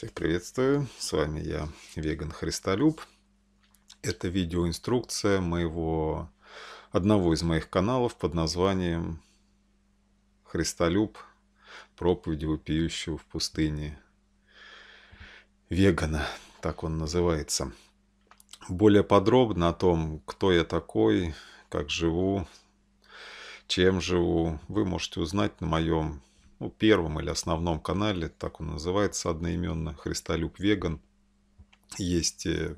Всех приветствую, с вами я, Веган Христолюб. Это видеоинструкция моего, одного из моих каналов под названием «Христолюб. Проповедь вопиющего в пустыне вегана». Так он называется. Более подробно о том, кто я такой, как живу, чем живу, вы можете узнать на моем ну, первом или основном канале, так он называется одноименно, Христолюк Веган. Есть э,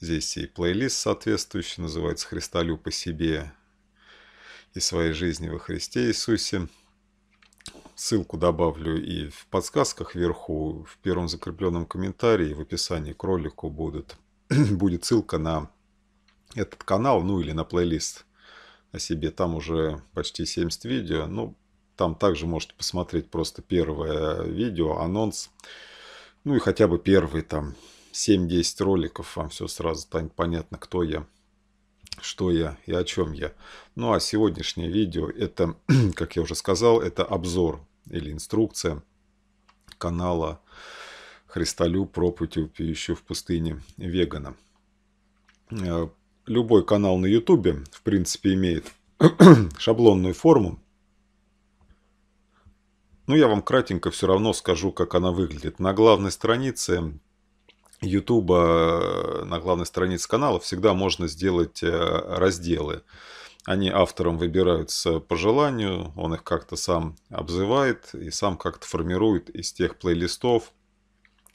здесь и плейлист соответствующий, называется «Христолюб по себе и своей жизни во Христе Иисусе». Ссылку добавлю и в подсказках вверху, в первом закрепленном комментарии, в описании к ролику будет будет ссылка на этот канал, ну или на плейлист о себе. Там уже почти 70 видео, ну там также можете посмотреть просто первое видео, анонс. Ну и хотя бы первые там 7-10 роликов. Вам все сразу станет понятно, кто я, что я и о чем я. Ну а сегодняшнее видео это, как я уже сказал, это обзор или инструкция канала христолю Проповедь вопиющую в пустыне вегана». Э, любой канал на ютубе, в принципе, имеет шаблонную форму, ну, я вам кратенько все равно скажу, как она выглядит. На главной странице YouTube, на главной странице канала всегда можно сделать э, разделы. Они автором выбираются по желанию, он их как-то сам обзывает и сам как-то формирует из тех плейлистов,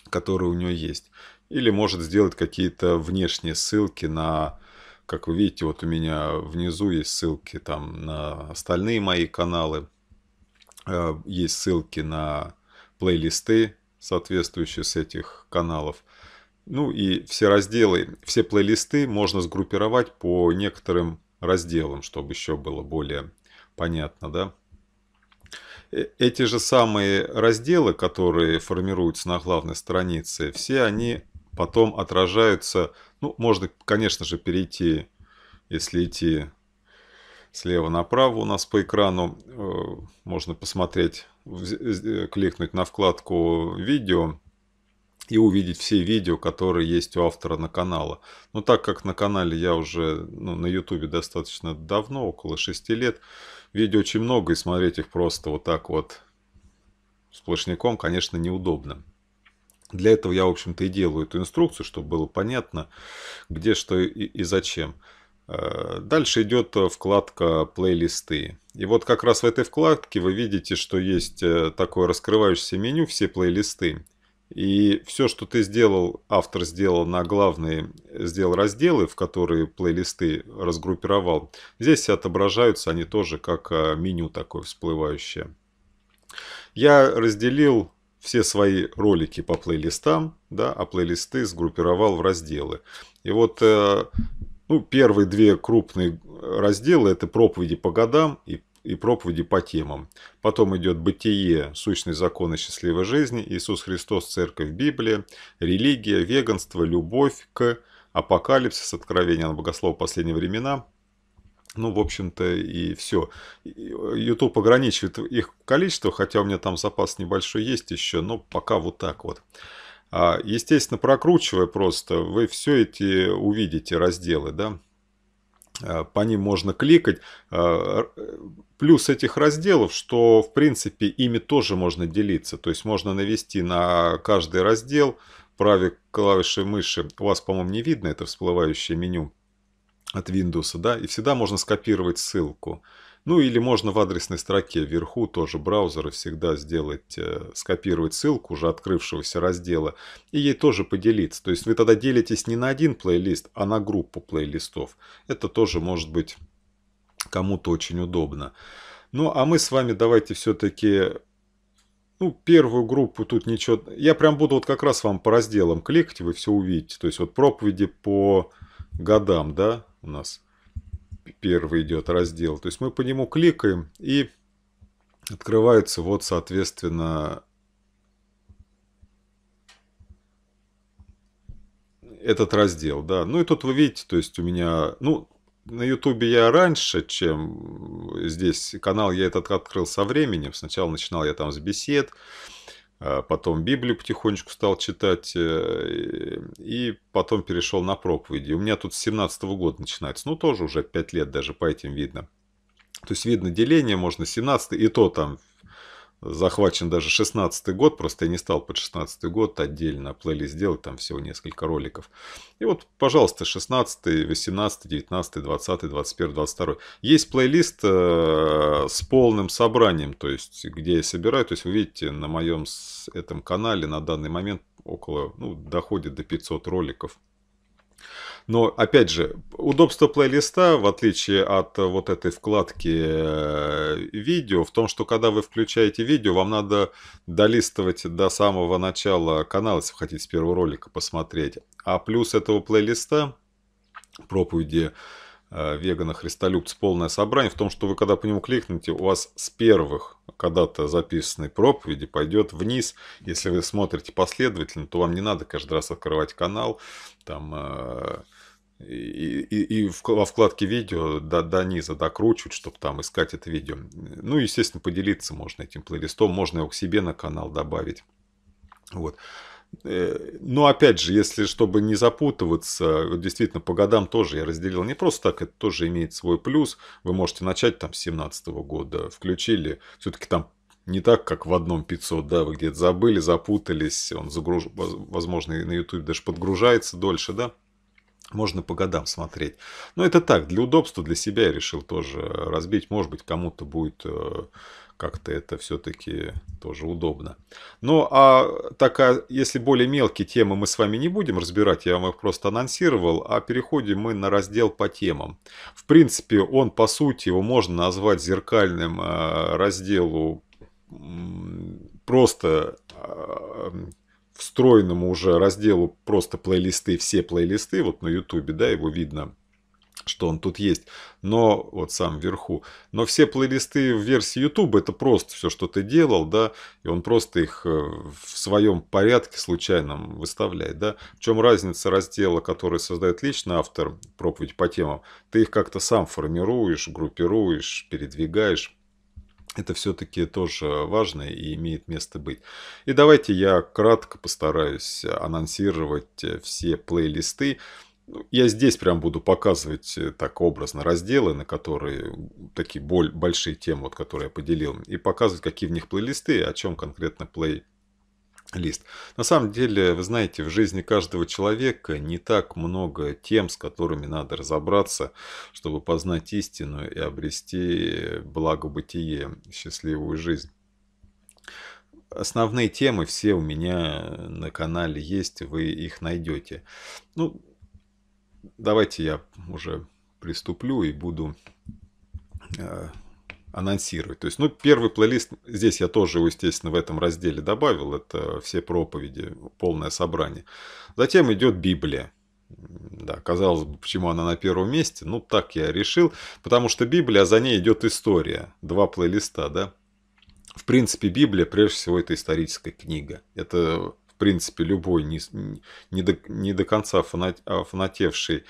которые у него есть. Или может сделать какие-то внешние ссылки на, как вы видите, вот у меня внизу есть ссылки там на остальные мои каналы – Э, есть ссылки на плейлисты соответствующие с этих каналов. Ну и все разделы, все плейлисты можно сгруппировать по некоторым разделам, чтобы еще было более понятно, да. Э, эти же самые разделы, которые формируются на главной странице, все они потом отражаются, ну, можно, конечно же, перейти, если идти слева направо у нас по экрану э, можно посмотреть, э, кликнуть на вкладку «Видео» и увидеть все видео, которые есть у автора на канале. Но так как на канале я уже ну, на YouTube достаточно давно, около 6 лет, видео очень много, и смотреть их просто вот так вот сплошняком, конечно, неудобно. Для этого я, в общем-то, и делаю эту инструкцию, чтобы было понятно, где что и, и зачем. Э, дальше идет э, вкладка «Плейлисты». И вот как раз в этой вкладке вы видите, что есть э, такое раскрывающееся меню «Все плейлисты». И все, что ты сделал, автор сделал на главные, сделал разделы, в которые плейлисты разгруппировал. Здесь отображаются они тоже как меню такое всплывающее. Я разделил все свои ролики по плейлистам, да, а плейлисты сгруппировал в разделы. И вот ну, первые две крупные э, разделы – это проповеди по годам и, и проповеди по темам. Потом идет бытие, сущные законы счастливой жизни, Иисус Христос, Церковь, Библия, религия, веганство, любовь к апокалипсис, откровение на богослова последние времена, ну, в общем-то, и все. YouTube ограничивает их количество, хотя у меня там запас небольшой есть еще, но пока вот так вот. А, естественно, прокручивая просто, вы все эти увидите разделы, да, а, по ним можно кликать. А, плюс этих разделов, что в принципе ими тоже можно делиться. То есть можно навести на каждый раздел правой клавишей мыши. У вас, по-моему, не видно это всплывающее меню от Windows, да, и всегда можно скопировать ссылку. Ну или можно в адресной строке вверху тоже браузера всегда сделать, э, скопировать ссылку уже открывшегося раздела и ей тоже поделиться. То есть вы тогда делитесь не на один плейлист, а на группу плейлистов. Это тоже может быть кому-то очень удобно. Ну а мы с вами давайте все-таки ну, первую группу тут ничего... Я прям буду вот как раз вам по разделам кликать, вы все увидите. То есть вот проповеди по годам, да, у нас первый идет раздел. То есть мы по нему кликаем и открывается вот, соответственно, этот раздел, да. Ну и тут вы видите, то есть у меня, ну, на Ютубе я раньше, чем здесь канал, я этот открыл со временем. Сначала начинал я там с бесед, а потом Библию потихонечку стал читать, э, и потом перешел на проповеди. У меня тут с 17 -го года начинается, ну тоже уже 5 лет даже по этим видно. То есть видно деление, можно 17 и то там захвачен даже 16 год, просто я не стал под 16 год отдельно плейлист делать, там всего несколько роликов. И вот, пожалуйста, 16, 18, 19, 20, 21, 22. Есть плейлист э, с полным собранием, то есть где я собираю, то есть вы видите на моем этом канале на данный момент около, ну, доходит до 500 роликов. Но, опять же, удобство плейлиста, в отличие от э, вот этой вкладки э, видео, в том, что когда вы включаете видео, вам надо долистывать до самого начала канала, если вы хотите с первого ролика посмотреть. А плюс этого плейлиста, проповеди э, вегана Христолюбца полное собрание в том, что вы когда по нему кликните, у вас с первых когда-то записанной проповеди пойдет вниз. Если вы смотрите последовательно, то вам не надо каждый раз открывать канал, там и, и, и во вкладке видео до, до низа докручивать, чтобы там искать это видео. Ну, естественно, поделиться можно этим плейлистом, можно его к себе на канал добавить. Вот. Э, но опять же, если чтобы не запутываться, действительно по годам тоже я разделил. Не просто так, это тоже имеет свой плюс. Вы можете начать там с 17 года, включили, все-таки там не так, как в одном 500, да, вы где-то забыли, запутались, он загруж... возможно, и на YouTube даже подгружается дольше, да, можно по годам смотреть. Но это так, для удобства, для себя я решил тоже разбить. Может быть, кому-то будет э, как-то это все-таки тоже удобно. Ну, а такая, если более мелкие темы мы с вами не будем разбирать, я вам их просто анонсировал, а переходим мы на раздел по темам. В принципе, он, по сути, его можно назвать зеркальным э, разделу просто э, встроенному уже разделу просто плейлисты, все плейлисты, вот на ютубе, да, его видно, что он тут есть, но вот сам вверху. Но все плейлисты в версии YouTube это просто все, что ты делал, да, и он просто их э, в своем порядке случайном выставляет, да. В чем разница раздела, который создает лично автор проповедь по темам? Ты их как-то сам формируешь, группируешь, передвигаешь это все-таки тоже важно и имеет место быть. И давайте я кратко постараюсь анонсировать э, все плейлисты. Ну, я здесь прям буду показывать э, так образно разделы, на которые такие боль, большие темы, вот, которые я поделил, и показывать, какие в них плейлисты, о чем конкретно плей лист. На самом деле, вы знаете, в жизни каждого человека не так много тем, с которыми надо разобраться, чтобы познать истину и обрести благобытие, счастливую жизнь. Основные темы все у меня на канале есть, вы их найдете. Ну, давайте я уже приступлю и буду э, анонсировать. То есть, ну, первый плейлист, здесь я тоже естественно, в этом разделе добавил, это все проповеди, полное собрание. Затем идет Библия. Да, казалось бы, почему она на первом месте, ну, так я решил, потому что Библия, а за ней идет история, два плейлиста, да. В принципе, Библия, прежде всего, это историческая книга. Это, в принципе, любой не, не, до, не до конца а фанатевший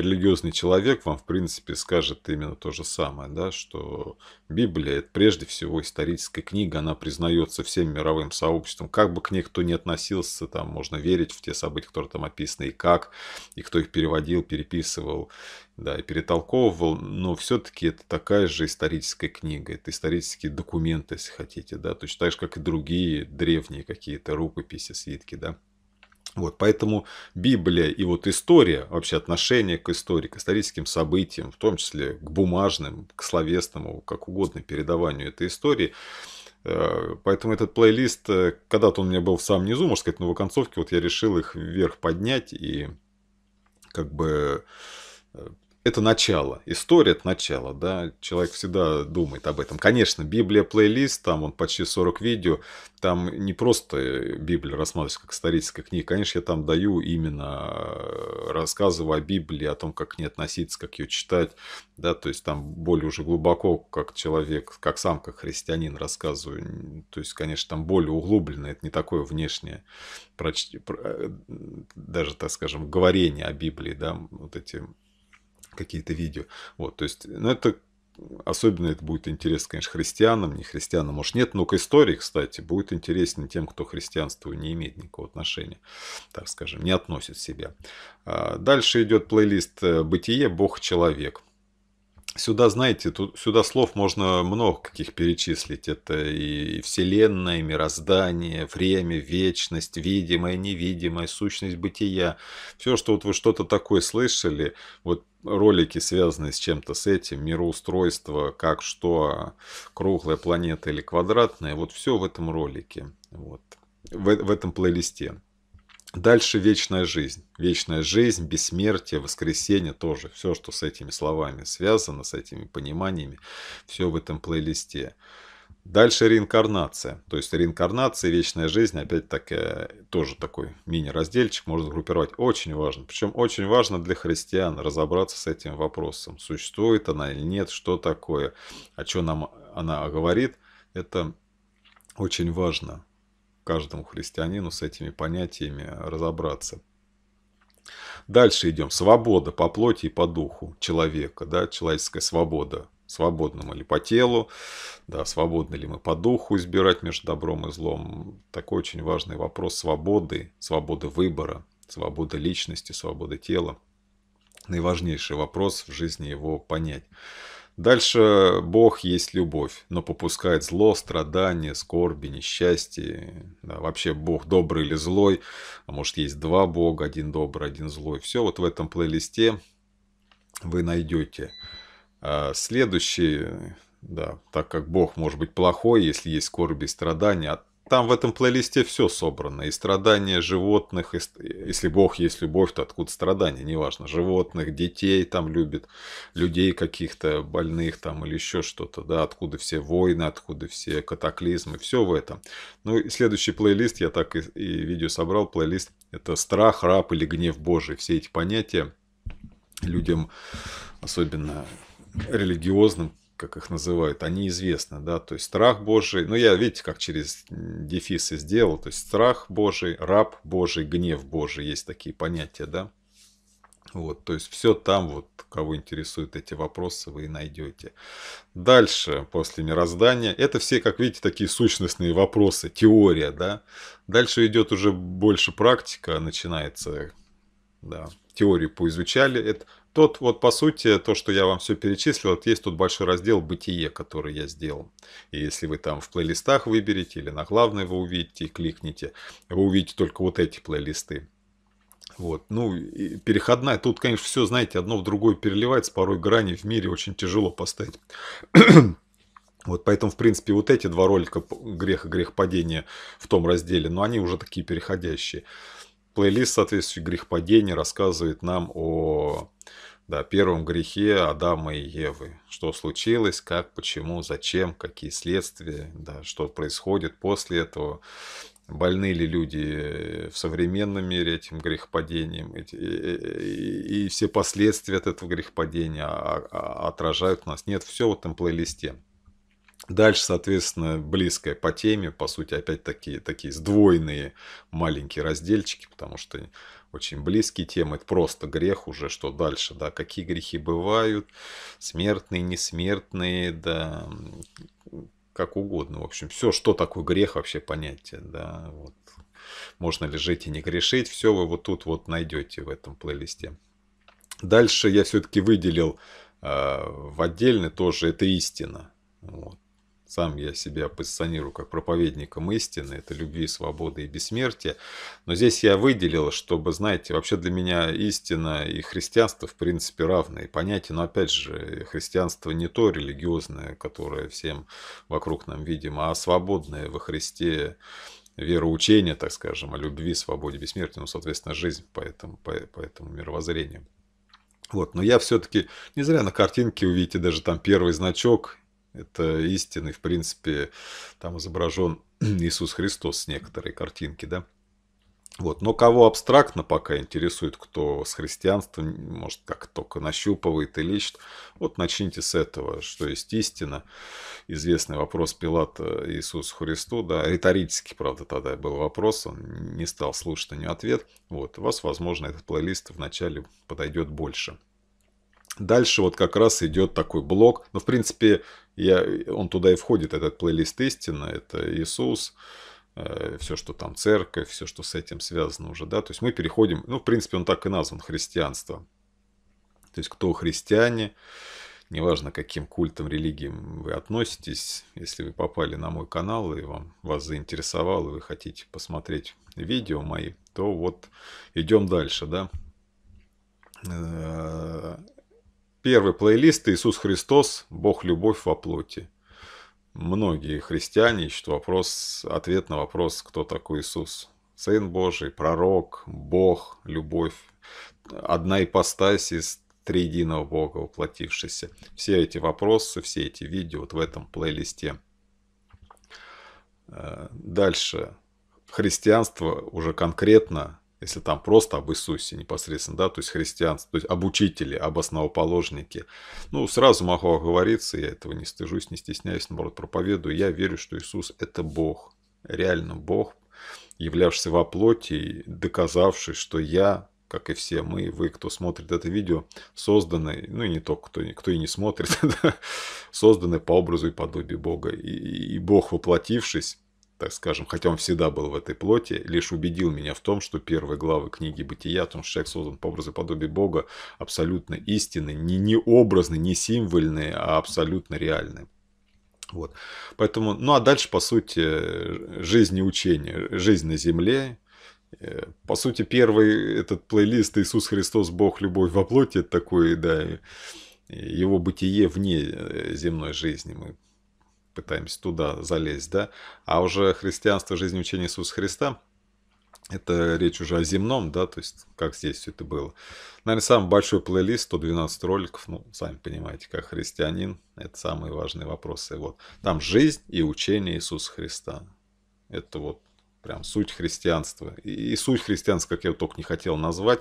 религиозный человек вам, в принципе, скажет именно то же самое, да, что Библия – это прежде всего историческая книга, она признается всем мировым сообществом. Как бы к ней кто ни относился, там можно верить в те события, которые там описаны, и как, и кто их переводил, переписывал, да, и перетолковывал, но все-таки это такая же историческая книга, это исторические документы, если хотите, да, точно так же, как и другие древние какие-то рукописи, свитки, да. Вот, поэтому Библия и вот история, вообще отношение к истории, к историческим событиям, в том числе к бумажным, к словесному, как угодно передаванию этой истории, э, Поэтому этот плейлист, э, когда-то он у меня был в самом низу, можно сказать, на в концовке вот я решил их вверх поднять и как бы э, это начало, история это начало, да, человек всегда думает об этом. Конечно, Библия плейлист, там он почти 40 видео, там не просто Библия рассматривается как историческая книга, конечно, я там даю именно э, рассказываю о Библии, о том, как к ней относиться, как ее читать, да, то есть там более уже глубоко, как человек, как сам, как христианин рассказываю, то есть, конечно, там более углубленно, это не такое внешнее, э, даже, так скажем, говорение о Библии, да, вот эти какие-то видео. Вот, то есть, ну, это Особенно это будет интересно, конечно, христианам, не христианам, может, нет, но к истории, кстати, будет интересен тем, кто к христианству не имеет никакого отношения, так скажем, не относит себя. А, дальше идет плейлист э, «Бытие. Бог. Человек». Сюда, знаете, тут, сюда слов можно много каких перечислить. Это и вселенная, и мироздание, время, вечность, видимое, невидимое, сущность бытия. Все, что вот вы что-то такое слышали, вот ролики, связанные с чем-то с этим, мироустройство, как что, круглая планета или квадратная, вот все в этом ролике, вот, в, в этом плейлисте. Дальше вечная жизнь. Вечная жизнь, бессмертие, воскресенье тоже. Все, что с этими словами связано, с этими пониманиями, все в этом плейлисте. Дальше реинкарнация. То есть реинкарнация, вечная жизнь, опять-таки, э, тоже такой мини-разделчик, можно группировать. Очень важно. Причем очень важно для христиан разобраться с этим вопросом. Существует она или нет, что такое, о чем нам она говорит. Это очень важно каждому христианину с этими понятиями разобраться. Дальше идем. Свобода по плоти и по духу человека, да, человеческая свобода. Свободны мы ли по телу, да, свободны ли мы по духу избирать между добром и злом. Такой очень важный вопрос свободы, свободы выбора, свободы личности, свободы тела. Наиважнейший вопрос в жизни его понять. Дальше Бог есть любовь, но попускает зло, страдания, скорби, несчастье. Да, вообще Бог добрый или злой, а может есть два Бога, один добрый, один злой. Все вот в этом плейлисте вы найдете. А следующий, да, так как Бог может быть плохой, если есть скорби и страдания, там в этом плейлисте все собрано. И страдания животных, и, если Бог есть любовь, то откуда страдания, неважно. Животных, детей там любит, людей каких-то больных там или еще что-то. Да, откуда все войны, откуда все катаклизмы, все в этом. Ну и следующий плейлист, я так и, и видео собрал, плейлист, это страх, раб или гнев Божий. Все эти понятия людям, особенно религиозным, как их называют, они известны, да, то есть страх Божий, ну я, видите, как через дефисы сделал, то есть страх Божий, раб Божий, гнев Божий, есть такие понятия, да. Вот, то есть все там, вот, кого интересуют эти вопросы, вы и найдете. Дальше, после мироздания, это все, как видите, такие сущностные вопросы, теория, да. Дальше идет уже больше практика, начинается, да, теорию поизучали. Это тот вот, по сути, то, что я вам все перечислил, вот есть тут большой раздел «Бытие», который я сделал. И если вы там в плейлистах выберете или на главное вы увидите, и кликните, вы увидите только вот эти плейлисты. Вот, ну, переходная, тут, конечно, все, знаете, одно в другое переливается, порой грани в мире очень тяжело поставить. Вот поэтому, в принципе, вот эти два ролика «Грех и грех падения» в том разделе, но они уже такие переходящие. Плейлист, соответственно, «Грех падения» рассказывает нам о да, первом грехе Адама и Евы. Что случилось, как, почему, зачем, какие следствия, да, что происходит после этого. Больны ли люди в современном мире этим грехопадением, и, и, и все последствия от этого грехопадения а, а, отражают нас. Нет, все в этом плейлисте. Дальше, соответственно, близкое по теме, по сути, опять такие, такие сдвоенные маленькие разделчики, потому что очень близкие темы. Это просто грех уже, что дальше, да, какие грехи бывают, смертные, несмертные, да, как угодно. В общем, все, что такое грех, вообще понятие, да, вот. Можно ли жить и не грешить, все вы вот тут вот найдете в этом плейлисте. Дальше я все-таки выделил э, в отдельный тоже, это истина. Вот. Сам я себя позиционирую как проповедником истины, это любви, свободы и бессмертия. Но здесь я выделил, чтобы, знаете, вообще для меня истина и христианство в принципе равные понятия. Но опять же, христианство не то религиозное, которое всем вокруг нам видимо, а свободное во Христе вероучение, так скажем, о любви, свободе, бессмертии, ну, соответственно, жизнь по этому, по, по этому мировоззрению. Вот, но я все-таки, не зря на картинке увидите даже там первый значок это истинный, в принципе, там изображен Иисус Христос с некоторой картинки, да. Вот. Но кого абстрактно пока интересует, кто с христианством, может, как только нащупывает и лечит, вот начните с этого, что есть истина. Известный вопрос Пилата Иисусу Христу, да, риторически, правда, тогда был вопрос, он не стал слушать на него ответ. Вот, у вас, возможно, этот плейлист вначале подойдет больше. Дальше вот как раз идет такой блок. Ну, в принципе, я, он туда и входит, этот плейлист истина, это Иисус, э, все, что там церковь, все, что с этим связано уже, да. То есть мы переходим, ну, в принципе, он так и назван, христианство. То есть кто христиане, неважно, каким культом, религиям вы относитесь, если вы попали на мой канал и вам, вас заинтересовало, и вы хотите посмотреть видео мои, то вот идем дальше, да э, Первый плейлист «Иисус Христос. Бог. Любовь во плоти». Многие христиане ищут вопрос, ответ на вопрос, кто такой Иисус. Сын Божий, пророк, Бог, любовь. Одна ипостась из триединого Бога, воплотившийся. Все эти вопросы, все эти видео вот в этом плейлисте. Э, дальше. Христианство уже конкретно если там просто об Иисусе непосредственно, да, то есть христианство, то есть об учителе, об основоположнике. Ну, сразу могу оговориться, я этого не стыжусь, не стесняюсь, наоборот, проповедую. Я верю, что Иисус – это Бог, реально Бог, являвшийся во плоти доказавший, что я как и все мы, вы, кто смотрит это видео, созданы, ну и не только, кто, кто и не смотрит, созданы по образу и подобию Бога. И, и Бог, воплотившись, так скажем, хотя он всегда был в этой плоти, лишь убедил меня в том, что первые главы книги «Бытия», о том, что человек создан по образу и подобию Бога, абсолютно истинный, не, не образный, не символьный, а абсолютно реальный. Вот. Поэтому, ну а дальше, по сути, жизнь и учение, жизнь на земле, э, по сути, первый этот плейлист «Иисус Христос, Бог, любовь во плоти» такой, да, его бытие вне э, земной жизни. Мы пытаемся туда залезть, да, а уже христианство, жизнь учения Иисуса Христа, это речь уже о земном, да, то есть как здесь все это было. Наверное, самый большой плейлист, 112 роликов, ну, сами понимаете, как христианин, это самые важные вопросы. Вот, там жизнь и учение Иисуса Христа. Это вот Прям суть христианства. И суть христианства, как я только не хотел назвать,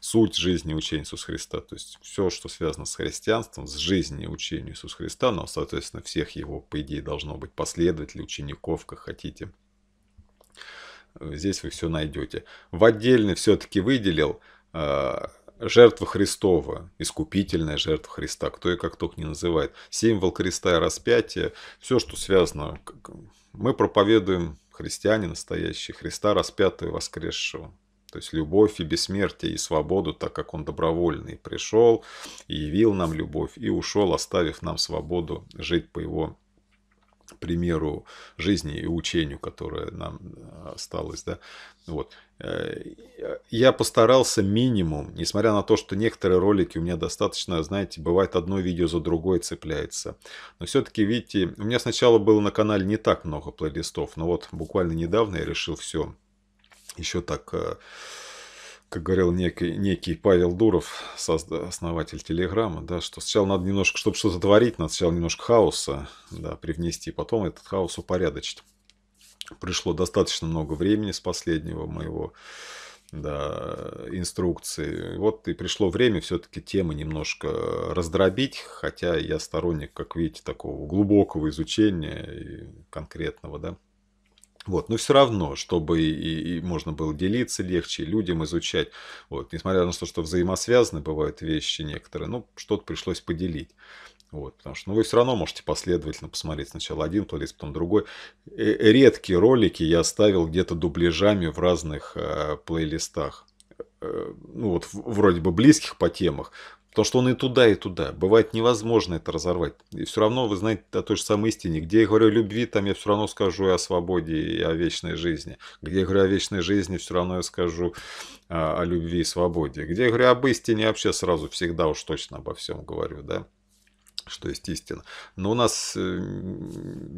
суть жизни и учения Иисуса Христа. То есть все, что связано с христианством, с жизнью и учением Иисуса Христа, но, соответственно, всех его, по идее, должно быть последователей, учеников, как хотите. Здесь вы все найдете. В отдельный все-таки выделил э, жертва Христова, искупительная жертва Христа, кто и как только не называет, символ креста и распятия, все, что связано. Мы проповедуем христиане настоящие, Христа распятого и воскресшего. То есть любовь и бессмертие, и свободу, так как Он добровольный пришел, и явил нам любовь, и ушел, оставив нам свободу жить по Его примеру жизни и учению, которое нам э, осталось, да, вот. Э, я постарался минимум, несмотря на то, что некоторые ролики у меня достаточно, знаете, бывает одно видео за другое цепляется. Но все-таки, видите, у меня сначала было на канале не так много плейлистов, но вот буквально недавно я решил все еще так э, как говорил некий, некий Павел Дуров, созда, основатель Телеграма, да, что сначала надо немножко, чтобы что-то творить, надо сначала немножко хаоса да, привнести, потом этот хаос упорядочить. Пришло достаточно много времени с последнего моего да, инструкции. Вот и пришло время все-таки темы немножко раздробить, хотя я сторонник, как видите, такого глубокого изучения и конкретного, да. Вот, но все равно, чтобы и, и можно было делиться легче, людям изучать. Вот, несмотря на то, что взаимосвязаны бывают вещи некоторые, ну, что-то пришлось поделить. Вот, потому что ну, вы все равно можете последовательно посмотреть сначала один плейлист, потом другой. Э, редкие ролики я ставил где-то дубляжами в разных э, плейлистах э, ну вот вроде бы близких по темах, то, что он и туда, и туда. Бывает невозможно это разорвать. И все равно, вы знаете, о той же самой истине. Где я говорю о любви, там я все равно скажу и о свободе, и о вечной жизни. Где я говорю о вечной жизни, все равно я скажу о, а, о любви и свободе. Где я говорю об истине, вообще сразу всегда уж точно обо всем говорю, да что есть истина. Но у нас э,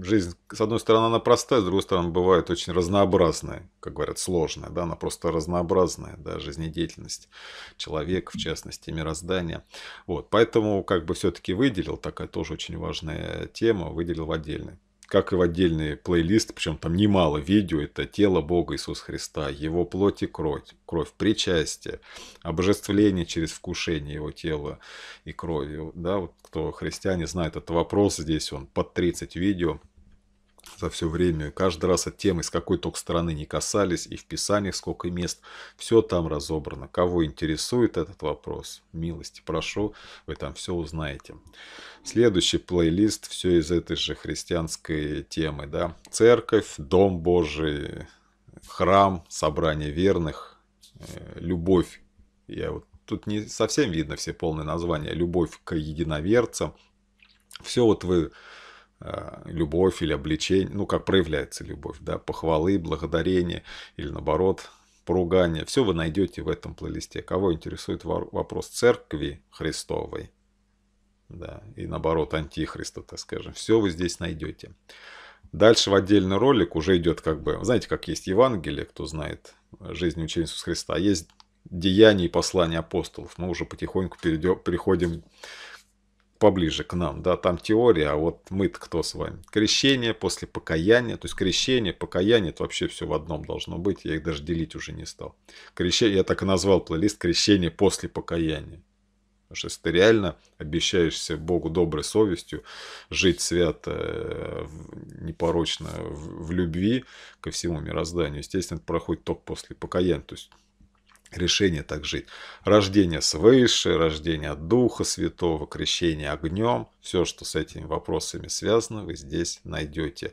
жизнь, с одной стороны, она простая, с другой стороны, бывает очень разнообразная, как говорят, сложная. Да? Она просто разнообразная, да, жизнедеятельность человека, в частности, мироздания. Вот, поэтому как бы все-таки выделил, такая тоже очень важная тема, выделил в отдельный как и в отдельный плейлист, причем там немало видео, это тело Бога Иисуса Христа, его плоть и кровь, кровь причастие, обожествление через вкушение его тела и крови. Да, вот кто христиане знает этот вопрос, здесь он под 30 видео, за все время. Каждый раз от темы, с какой только стороны не касались, и в писаниях сколько мест, все там разобрано. Кого интересует этот вопрос, милости прошу, вы там все узнаете. Следующий плейлист все из этой же христианской темы, да. Церковь, Дом Божий, храм, собрание верных, э, любовь. Я вот тут не совсем видно все полные названия. Любовь к единоверцам. Все вот вы Э, любовь или обличение, ну, как проявляется любовь, да, похвалы, благодарение или, наоборот, поругание. Все вы найдете в этом плейлисте. Кого интересует вопрос церкви Христовой, да, и, наоборот, антихриста, так скажем, все вы здесь найдете. Дальше в отдельный ролик уже идет как бы, знаете, как есть Евангелие, кто знает жизнь учения Иисуса Христа, а есть деяния и послания апостолов. Мы уже потихоньку перейдем, переходим поближе к нам, да, там теория, а вот мы то кто с вами? Крещение после покаяния, то есть крещение, покаяние, это вообще все в одном должно быть, я их даже делить уже не стал. Крещение, я так и назвал плейлист «Крещение после покаяния». Потому что если ты реально обещаешься Богу доброй совестью, жить свято, э, непорочно в, в любви ко всему мирозданию, естественно, это проходит только после покаяния, то есть решение так жить. Рождение свыше, рождение Духа Святого, крещение огнем, все, что с этими вопросами связано, вы здесь найдете.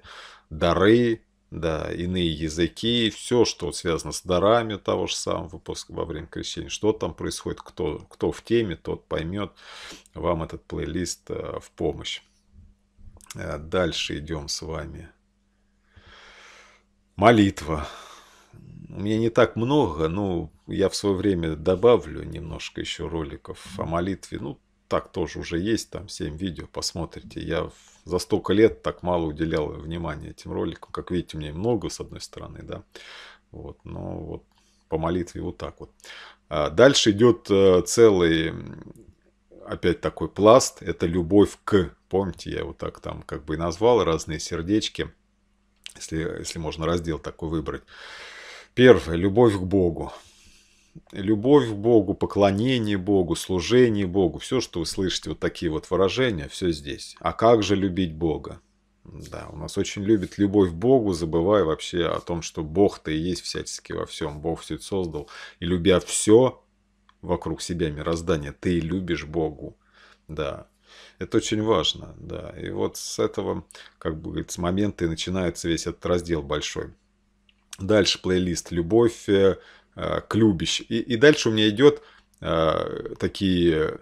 Дары, да, иные языки, все, что связано с дарами того же самого выпуска во время крещения, что там происходит, кто, кто в теме, тот поймет, вам этот плейлист э, в помощь. Э, дальше идем с вами. Молитва. У меня не так много, ну, я в свое время добавлю немножко еще роликов о молитве. Ну, так тоже уже есть, там 7 видео, посмотрите. Я за столько лет так мало уделял внимания этим роликам. Как видите, у меня много, с одной стороны, да. Вот, но вот по молитве вот так вот. А дальше идет э, целый, опять такой пласт, это любовь к. Помните, я его так там как бы и назвал, разные сердечки, если, если можно раздел такой выбрать. Первое, любовь к Богу любовь к Богу, поклонение Богу, служение Богу, все, что вы слышите, вот такие вот выражения, все здесь. А как же любить Бога? Да, у нас очень любит любовь к Богу, забывая вообще о том, что Бог-то и есть всячески во всем, Бог все это создал. И любя все вокруг себя, мироздание, ты любишь Богу. Да, это очень важно, да. И вот с этого, как бы, с момента и начинается весь этот раздел большой. Дальше плейлист «Любовь», э, Э, клюбищ. И, и дальше у меня идет э, такие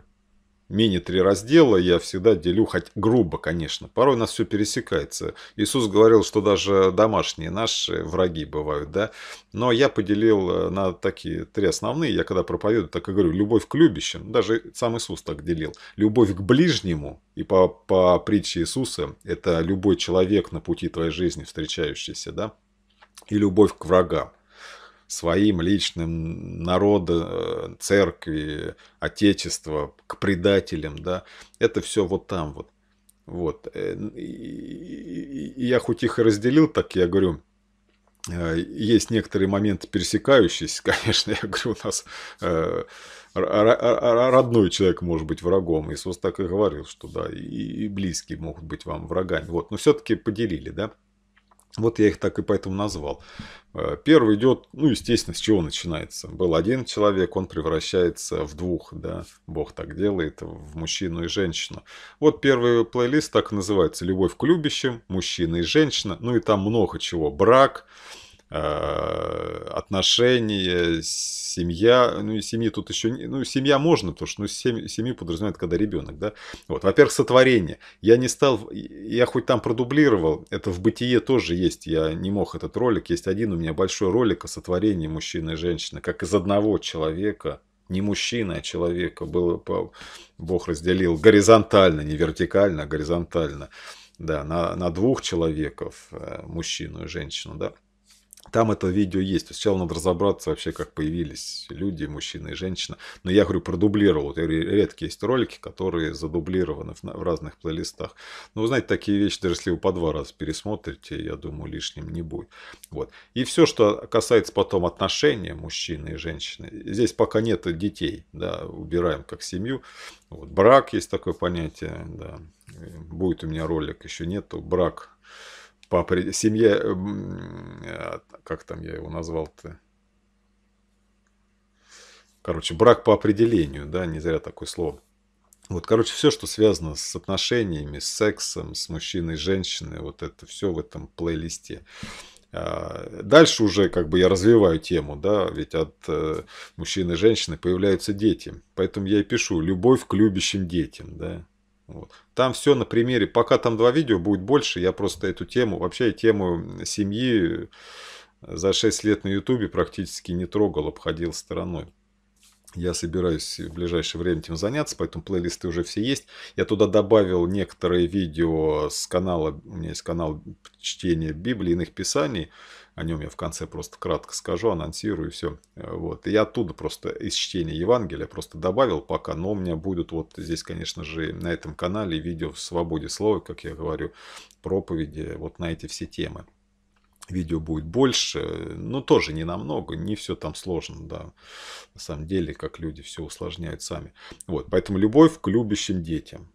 мини-три раздела я всегда делю, хоть грубо, конечно. Порой у нас все пересекается. Иисус говорил, что даже домашние наши враги бывают, да. Но я поделил э, на такие три основные. Я когда проповедую, так и говорю, любовь к любящим. Даже сам Иисус так делил. Любовь к ближнему. И по, по притче Иисуса, это любой человек на пути твоей жизни встречающийся, да. И любовь к врагам своим личным народа, э, церкви, отечества, к предателям, да, это все вот там вот. Вот. Э, и я хоть их и разделил, так я говорю, э, есть некоторые моменты пересекающиеся, конечно, я говорю, у нас родной человек может быть врагом. Иисус так и говорил, что да, и близкие могут быть вам врагами. Вот, но все-таки поделили, да. Вот я их так и поэтому назвал. Э, первый идет, ну, естественно, с чего начинается. Был один человек, он превращается в двух, да, Бог так делает, в мужчину и женщину. Вот первый плейлист так и называется «Любовь к любящим», «Мужчина и женщина», ну и там много чего. Брак, брак Э, отношения, семья, ну и семьи тут еще, ну семья можно, потому что ну, семь, семью подразумевает, когда ребенок, да. Вот, во-первых, сотворение. Я не стал, я хоть там продублировал, это в бытие тоже есть, я не мог этот ролик, есть один у меня большой ролик о сотворении мужчины и женщины, как из одного человека не мужчина, а человека. был Бог разделил горизонтально, не вертикально, а горизонтально. Да, на, на двух человеков, э, мужчину и женщину. Да. Там это видео есть. Сначала надо разобраться вообще, как появились люди, мужчина и женщина. Но я говорю, продублировал. Вот, редкие есть ролики, которые задублированы в разных плейлистах. Но ну, вы знаете, такие вещи, даже если вы по два раза пересмотрите, я думаю, лишним не будет. Вот. И все, что касается потом отношения мужчины и женщины. Здесь пока нет детей, да, убираем как семью. Вот, брак есть такое понятие, да. Э, будет у меня ролик, еще нету. Брак по семье, эм, э, как там я его назвал-то? Короче, брак по определению, да, не зря такое слово. Вот, короче, все, что связано с отношениями, с сексом, с мужчиной, женщиной, вот это все в этом плейлисте. А, дальше уже как бы я развиваю тему, да, ведь от э, мужчины и женщины появляются дети. Поэтому я и пишу «Любовь к любящим детям», да. Вот. Там все на примере, пока там два видео будет больше, я просто эту тему, вообще тему семьи э, за 6 лет на ютубе практически не трогал, обходил стороной. Я собираюсь в ближайшее время этим заняться, поэтому плейлисты уже все есть. Я туда добавил некоторые видео с канала, у меня есть канал чтения Библии, иных писаний о нем я в конце просто кратко скажу, анонсирую все. Э, вот. И я оттуда просто из чтения Евангелия просто добавил пока, но у меня будут вот здесь, конечно же, на этом канале видео в свободе слова, как я говорю, проповеди вот на эти все темы. Видео будет больше, но тоже не намного, не все там сложно, да. На самом деле, как люди все усложняют сами. Вот, поэтому любовь к любящим детям.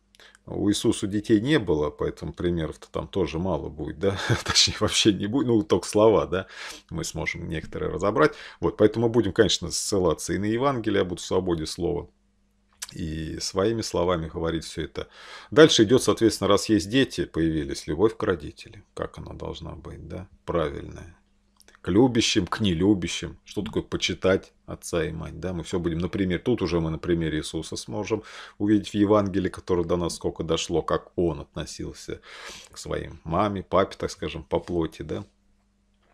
У Иисуса детей не было, поэтому примеров-то там тоже мало будет, да, точнее вообще не будет, ну только слова, да, мы сможем некоторые разобрать. Вот, поэтому мы будем, конечно, ссылаться и на Евангелие в свободе слова, и своими словами говорить все это. Дальше идет, соответственно, раз есть дети, появились любовь к родителям, как она должна быть, да, правильная любящим, к нелюбящим. Что такое почитать отца и мать? Да? Мы все будем, например, тут уже мы на примере Иисуса сможем увидеть в Евангелии, которое до нас сколько дошло, как он относился к своим маме, папе, так скажем, по плоти. Да?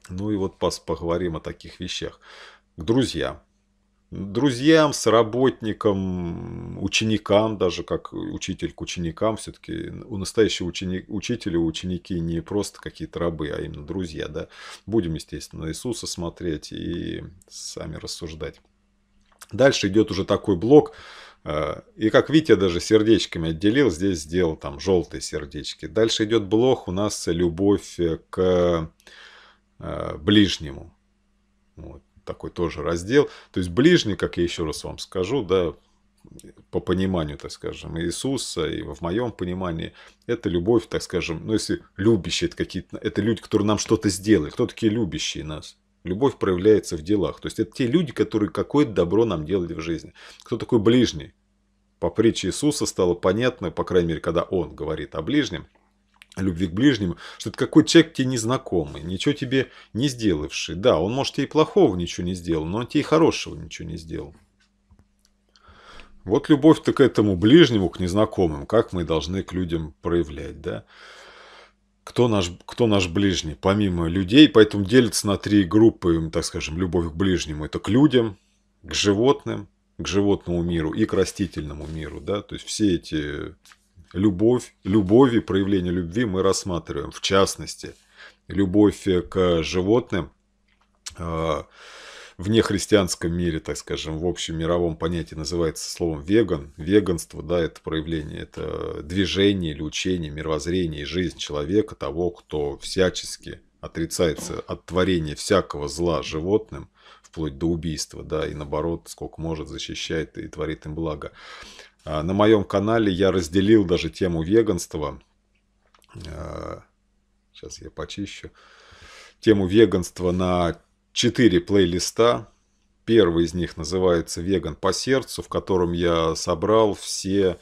Ну и вот поговорим о таких вещах. К друзьям друзьям, с работником, ученикам, даже как учитель к ученикам, все-таки у настоящего ученик, учителя ученики не просто какие-то рабы, а именно друзья, да. Будем, естественно, Иисуса смотреть и сами рассуждать. Дальше идет уже такой блок, э, и как видите, я даже сердечками отделил, здесь сделал там желтые сердечки. Дальше идет блок, у нас любовь к э, ближнему. Вот такой тоже раздел. То есть ближний, как я еще раз вам скажу, да, по пониманию, так скажем, Иисуса, и в моем понимании, это любовь, так скажем, ну, если любящие, это какие-то, это люди, которые нам что-то сделали. Кто такие любящие нас? Любовь проявляется в делах. То есть, это те люди, которые какое-то добро нам делали в жизни. Кто такой ближний? По притче Иисуса стало понятно, по крайней мере, когда он говорит о ближнем – любви к ближнему, что это какой человек тебе незнакомый, ничего тебе не сделавший. Да, он, может, тебе и плохого ничего не сделал, но он тебе и хорошего ничего не сделал. Вот любовь-то к этому ближнему, к незнакомым, как мы должны к людям проявлять, да? Кто наш, кто наш ближний, помимо людей, поэтому делится на три группы, так скажем, любовь к ближнему. Это к людям, к животным, к животному миру и к растительному миру, да? То есть все эти любовь, любовь и проявление любви мы рассматриваем. В частности, любовь э, к животным э, в нехристианском мире, так скажем, в общем мировом понятии называется словом веган. Веганство, да, это проявление, это движение или учение, мировоззрение и жизнь человека, того, кто всячески отрицается от творения всякого зла животным, вплоть до убийства, да, и наоборот, сколько может, защищает и творит им благо. А, на моем канале я разделил даже тему веганства. Сейчас а, я почищу. Тему веганства на 4 плейлиста. Первый из них называется «Веган по сердцу», в котором я собрал все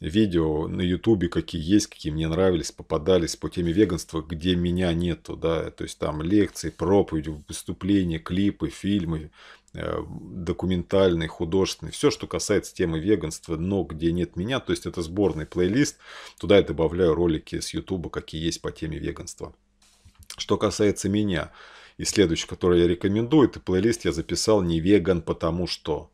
видео на ютубе, какие есть, какие мне нравились, попадались по теме веганства, где меня нету, да, то есть там лекции, проповеди, выступления, клипы, фильмы, Э, документальный, художественный, все, что касается темы веганства, но где нет меня, то есть это сборный плейлист, туда я добавляю ролики с YouTube, какие есть по теме веганства. Что касается меня, и следующий, который я рекомендую, это плейлист я записал «Не веган, потому что».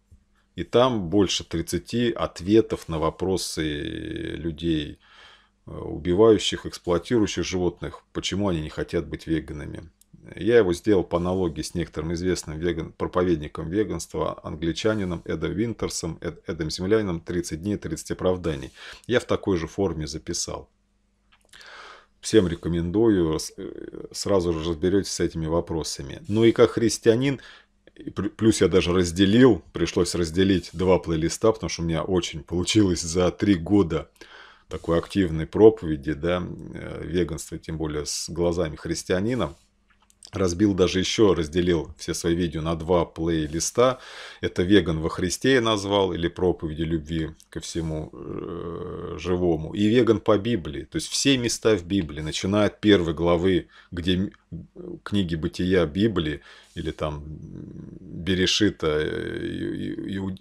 И там больше 30 ответов на вопросы людей, э, убивающих, эксплуатирующих животных, почему они не хотят быть веганами. Я его сделал по аналогии с некоторым известным веган, проповедником веганства, англичанином Эдом Винтерсом, Эд, Эдом Землянином «30 дней, 30 оправданий». Я в такой же форме записал. Всем рекомендую, э, сразу же разберетесь с этими вопросами. Ну и как христианин, плюс я даже разделил, пришлось разделить два плейлиста, потому что у меня очень получилось за три года такой активной проповеди, да, э, веганства, тем более с глазами христианина, Разбил даже еще, разделил все свои видео на два плейлиста. Это «Веган во Христе» я назвал, или «Проповеди любви ко всему э, живому». И «Веган по Библии». То есть все места в Библии, начиная от первой главы, где книги «Бытия Библии» или там Берешита э,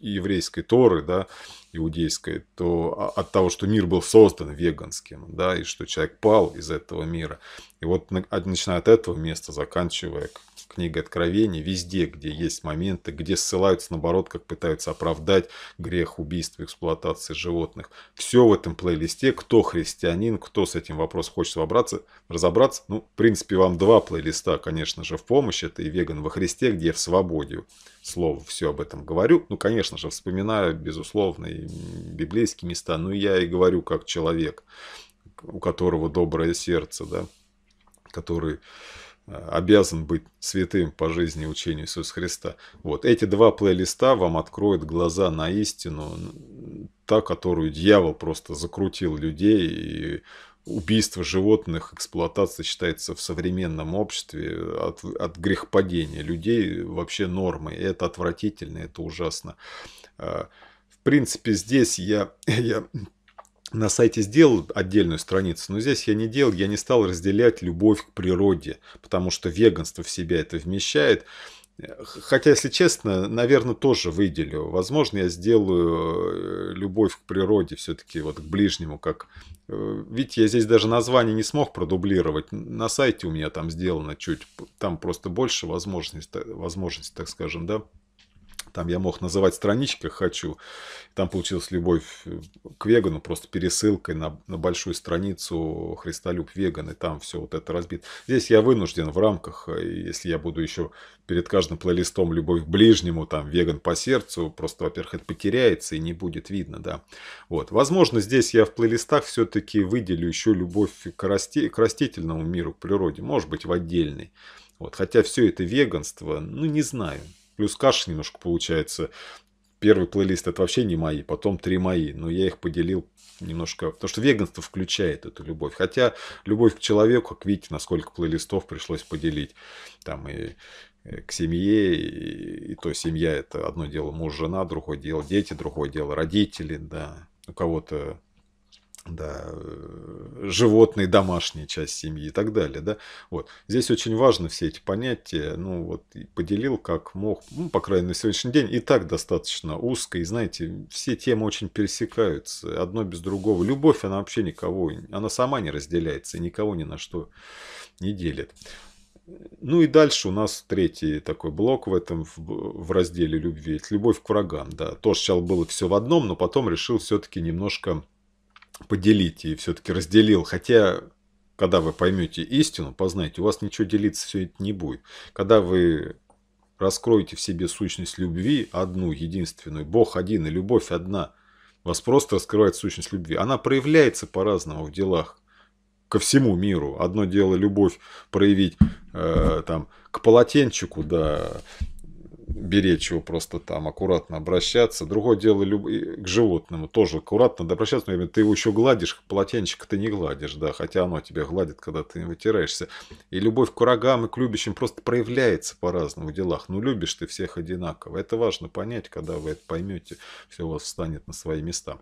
еврейской Торы, да, иудейской, то а, от того, что мир был создан веганским, да, и что человек пал из этого мира, и вот а, начиная от этого места, заканчивая книгой Откровений, везде, где есть моменты, где ссылаются, наоборот, как пытаются оправдать грех убийства, эксплуатации животных. Все в этом плейлисте, кто христианин, кто с этим вопросом хочет вобраться, разобраться. Ну, в принципе, вам два плейлиста, конечно же, в помощь. Это и «Веган во Христе», где я в свободе слово все об этом говорю. Ну, конечно же, вспоминаю, безусловно, и библейские места, но я и говорю как человек у которого доброе сердце, да который э, обязан быть святым по жизни и учению Иисуса Христа. Вот эти два плейлиста вам откроют глаза на истину, та, которую дьявол просто закрутил людей и убийство животных, эксплуатация считается в современном обществе от, от грехопадения людей вообще нормой. Это отвратительно, это ужасно. А, в принципе, здесь я, я на сайте сделал отдельную страницу, но здесь я не делал, я не стал разделять любовь к природе, потому что веганство в себя это вмещает. Хотя, если честно, наверное, тоже выделю. Возможно, я сделаю э, любовь к природе все-таки, вот к ближнему, как... Э, ведь я здесь даже название не смог продублировать. На сайте у меня там сделано чуть, там просто больше возможностей, э, возможностей так скажем, да. Там я мог называть странички, как хочу. Там получилась любовь к вегану, просто пересылкой на, на большую страницу Христолюб Веган, и там все вот это разбит. Здесь я вынужден в рамках, э, если я буду еще перед каждым плейлистом любовь к ближнему, там веган по сердцу, просто, во-первых, это потеряется и не будет видно, да. Вот. Возможно, здесь я в плейлистах все-таки выделю еще любовь к, расти, к растительному миру, к природе, может быть, в отдельный. Вот. Хотя все это веганство, ну, не знаю плюс каша немножко получается. Первый плейлист это вообще не мои, потом три мои, но я их поделил немножко, потому что веганство включает эту любовь. Хотя любовь к человеку, как видите, насколько плейлистов пришлось поделить. Там и э, к семье, и, и то семья это одно дело муж, жена, другое дело дети, другое дело родители, да. У кого-то да, э, животные, домашние часть семьи и так далее, да, вот. Здесь очень важно все эти понятия, ну, вот, поделил как мог, ну, по крайней мере, на сегодняшний день и так достаточно узко, и, знаете, все темы очень пересекаются, одно без другого. Любовь, она вообще никого, она сама не разделяется, и никого ни на что не делит. Ну и дальше у нас третий такой блок в этом в, в разделе любви. Это любовь к врагам, да. Тоже сначала было все в одном, но потом решил все-таки немножко поделить и все-таки разделил. Хотя, когда вы поймете истину, познаете, у вас ничего делиться все это не будет. Когда вы раскроете в себе сущность любви, одну, единственную, Бог один и любовь одна, вас просто раскрывает сущность любви. Она проявляется по-разному в делах ко всему миру. Одно дело любовь проявить э, там, к полотенчику, да, беречь его просто там, аккуратно обращаться. Другое дело люб... к животному тоже аккуратно надо обращаться. Например, ты его еще гладишь, полотенчик ты не гладишь, да, хотя оно тебя гладит, когда ты не вытираешься. И любовь к врагам и к любящим просто проявляется по-разному в делах. Ну, любишь ты всех одинаково. Это важно понять, когда вы это поймете, все у вас встанет на свои места.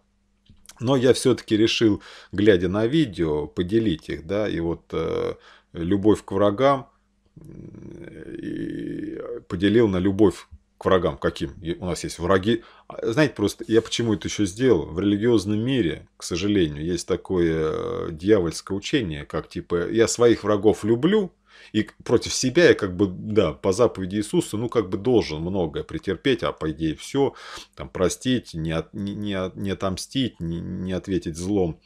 Но я все-таки решил, глядя на видео, поделить их, да, и вот э, любовь к врагам – и поделил на любовь к врагам каким. И у нас есть враги. А, знаете, просто я почему это еще сделал? В религиозном мире, к сожалению, есть такое э, дьявольское учение, как типа «я своих врагов люблю», и против себя я как бы, да, по заповеди Иисуса, ну, как бы должен многое претерпеть, а по идее все, там, простить, не, от, не, не, отомстить, не, не ответить злом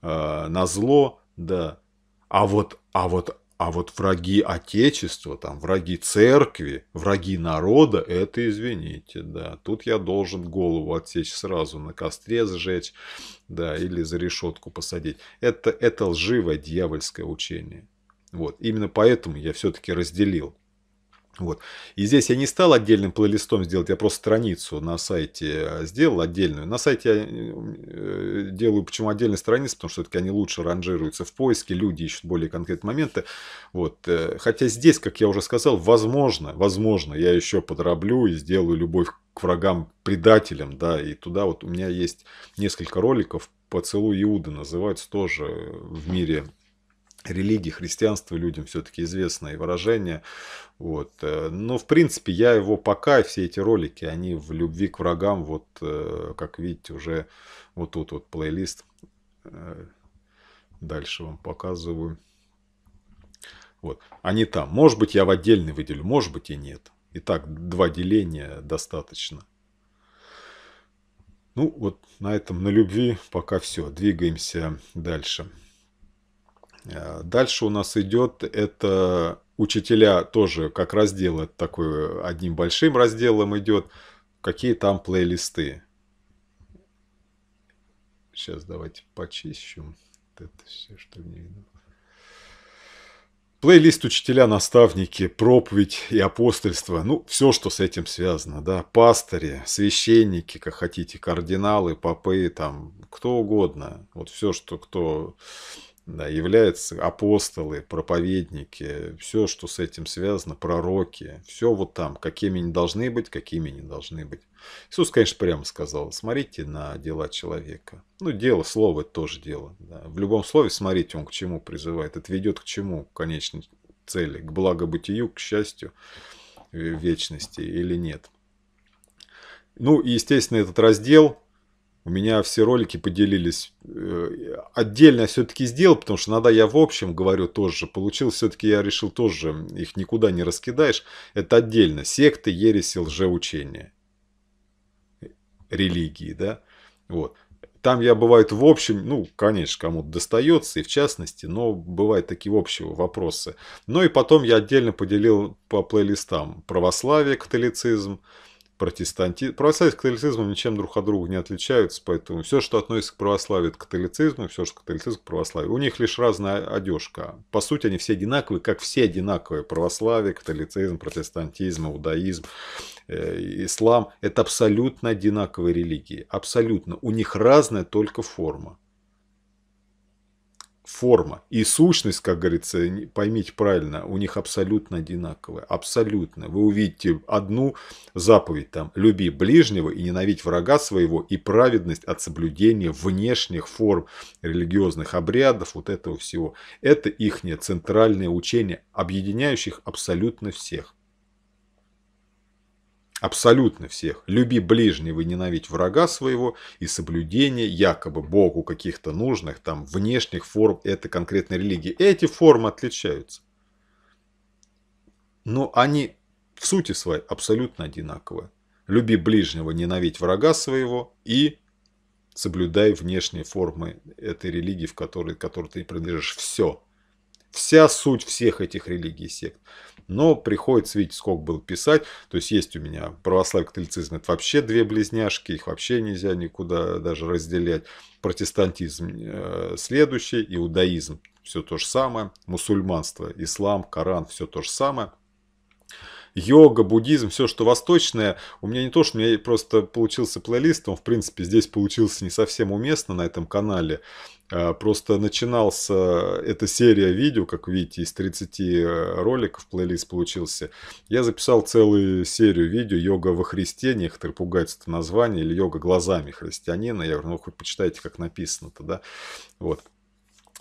э, на зло, да. А вот, а вот а вот враги Отечества, там, враги церкви, враги народа, это извините, да. Тут я должен голову отсечь сразу, на костре сжечь, да, или за решетку посадить. Это, это лживое дьявольское учение. Вот, именно поэтому я все-таки разделил вот. И здесь я не стал отдельным плейлистом сделать, я просто страницу на сайте э, сделал отдельную. На сайте я э, э, делаю почему отдельные страницы, потому что все-таки они лучше ранжируются в поиске, люди ищут более конкретные моменты. Вот. Хотя здесь, как я уже сказал, возможно, возможно, я еще подроблю и сделаю любовь к врагам предателям, да, и туда вот у меня есть несколько роликов, «Поцелуй Иуда» называются тоже в мире религии, христианства людям все-таки известное выражение. Вот. Э, но, в принципе, я его пока, все эти ролики, они в любви к врагам, вот, э, как видите, уже вот тут вот плейлист. Э, дальше вам показываю. Вот. Они там. Может быть, я в отдельный выделю, может быть и нет. Итак два деления достаточно. Ну, вот на этом, на любви пока все. Двигаемся дальше. Э, дальше у нас идет это учителя тоже как раздел, такой одним большим разделом идет, какие там плейлисты. Сейчас давайте почищу. это все, что мне видно. Плейлист «Учителя, наставники», «Проповедь и апостольство». Ну, все, что с этим связано, да. Пастыри, священники, как хотите, кардиналы, попы, там, кто угодно. Вот все, что кто да, являются апостолы, проповедники, все, что с этим связано, пророки, все вот там, какими они должны быть, какими не должны быть. Иисус, конечно, прямо сказал, смотрите на дела человека. Ну, дело, слово – это тоже дело. Да. В любом слове смотрите, он к чему призывает, это ведет к чему, к конечной цели, к благобытию, к счастью вечности или нет. Ну, и, естественно, этот раздел – у меня все ролики поделились. Э, отдельно я все-таки сделал, потому что иногда я в общем говорю тоже. Получил все-таки, я решил тоже, их никуда не раскидаешь. Это отдельно. Секты, ереси, лжеучения. Религии, да? Вот. Там я, бывает, в общем, ну, конечно, кому-то достается, и в частности, но бывают такие общие вопросы. Ну и потом я отдельно поделил по плейлистам православие, католицизм, Протестантизм, Православие с католицизмом ничем друг от друга не отличаются, поэтому все, что относится к православию, это католицизму, все, что католицизм, к православию. У них лишь разная одежка. По сути, они все одинаковые, как все одинаковые. Православие, католицизм, протестантизм, иудаизм, э, ислам – это абсолютно одинаковые религии. Абсолютно. У них разная только форма форма и сущность, как говорится, поймите правильно, у них абсолютно одинаковые. Абсолютно. Вы увидите одну заповедь там «люби ближнего и ненавидь врага своего» и праведность от соблюдения внешних форм религиозных обрядов, вот этого всего. Это их центральное учение, объединяющих абсолютно всех. Абсолютно всех. Люби ближнего и ненавидь врага своего, и соблюдение якобы Богу каких-то нужных, там, внешних форм этой конкретной религии. Эти формы отличаются. Но они в сути своей абсолютно одинаковые. Люби ближнего, ненавидь врага своего и соблюдай внешние формы этой религии, в которой, которой ты принадлежишь. Все вся суть всех этих религий и сект. Но приходится, видите, сколько было писать. То есть есть у меня православие католицизм, это вообще две близняшки, их вообще нельзя никуда даже разделять. Протестантизм э, следующий, иудаизм все то же самое, мусульманство, ислам, Коран, все то же самое йога, буддизм, все, что восточное. У меня не то, что у меня просто получился плейлист, он, в принципе, здесь получился не совсем уместно на этом канале. А, просто начинался эта серия видео, как видите, из 30 э, роликов плейлист получился. Я записал целую серию видео «Йога во Христе», некоторые пугаются это название, или «Йога глазами христианина». Я говорю, ну хоть почитайте, как написано-то, да. Вот.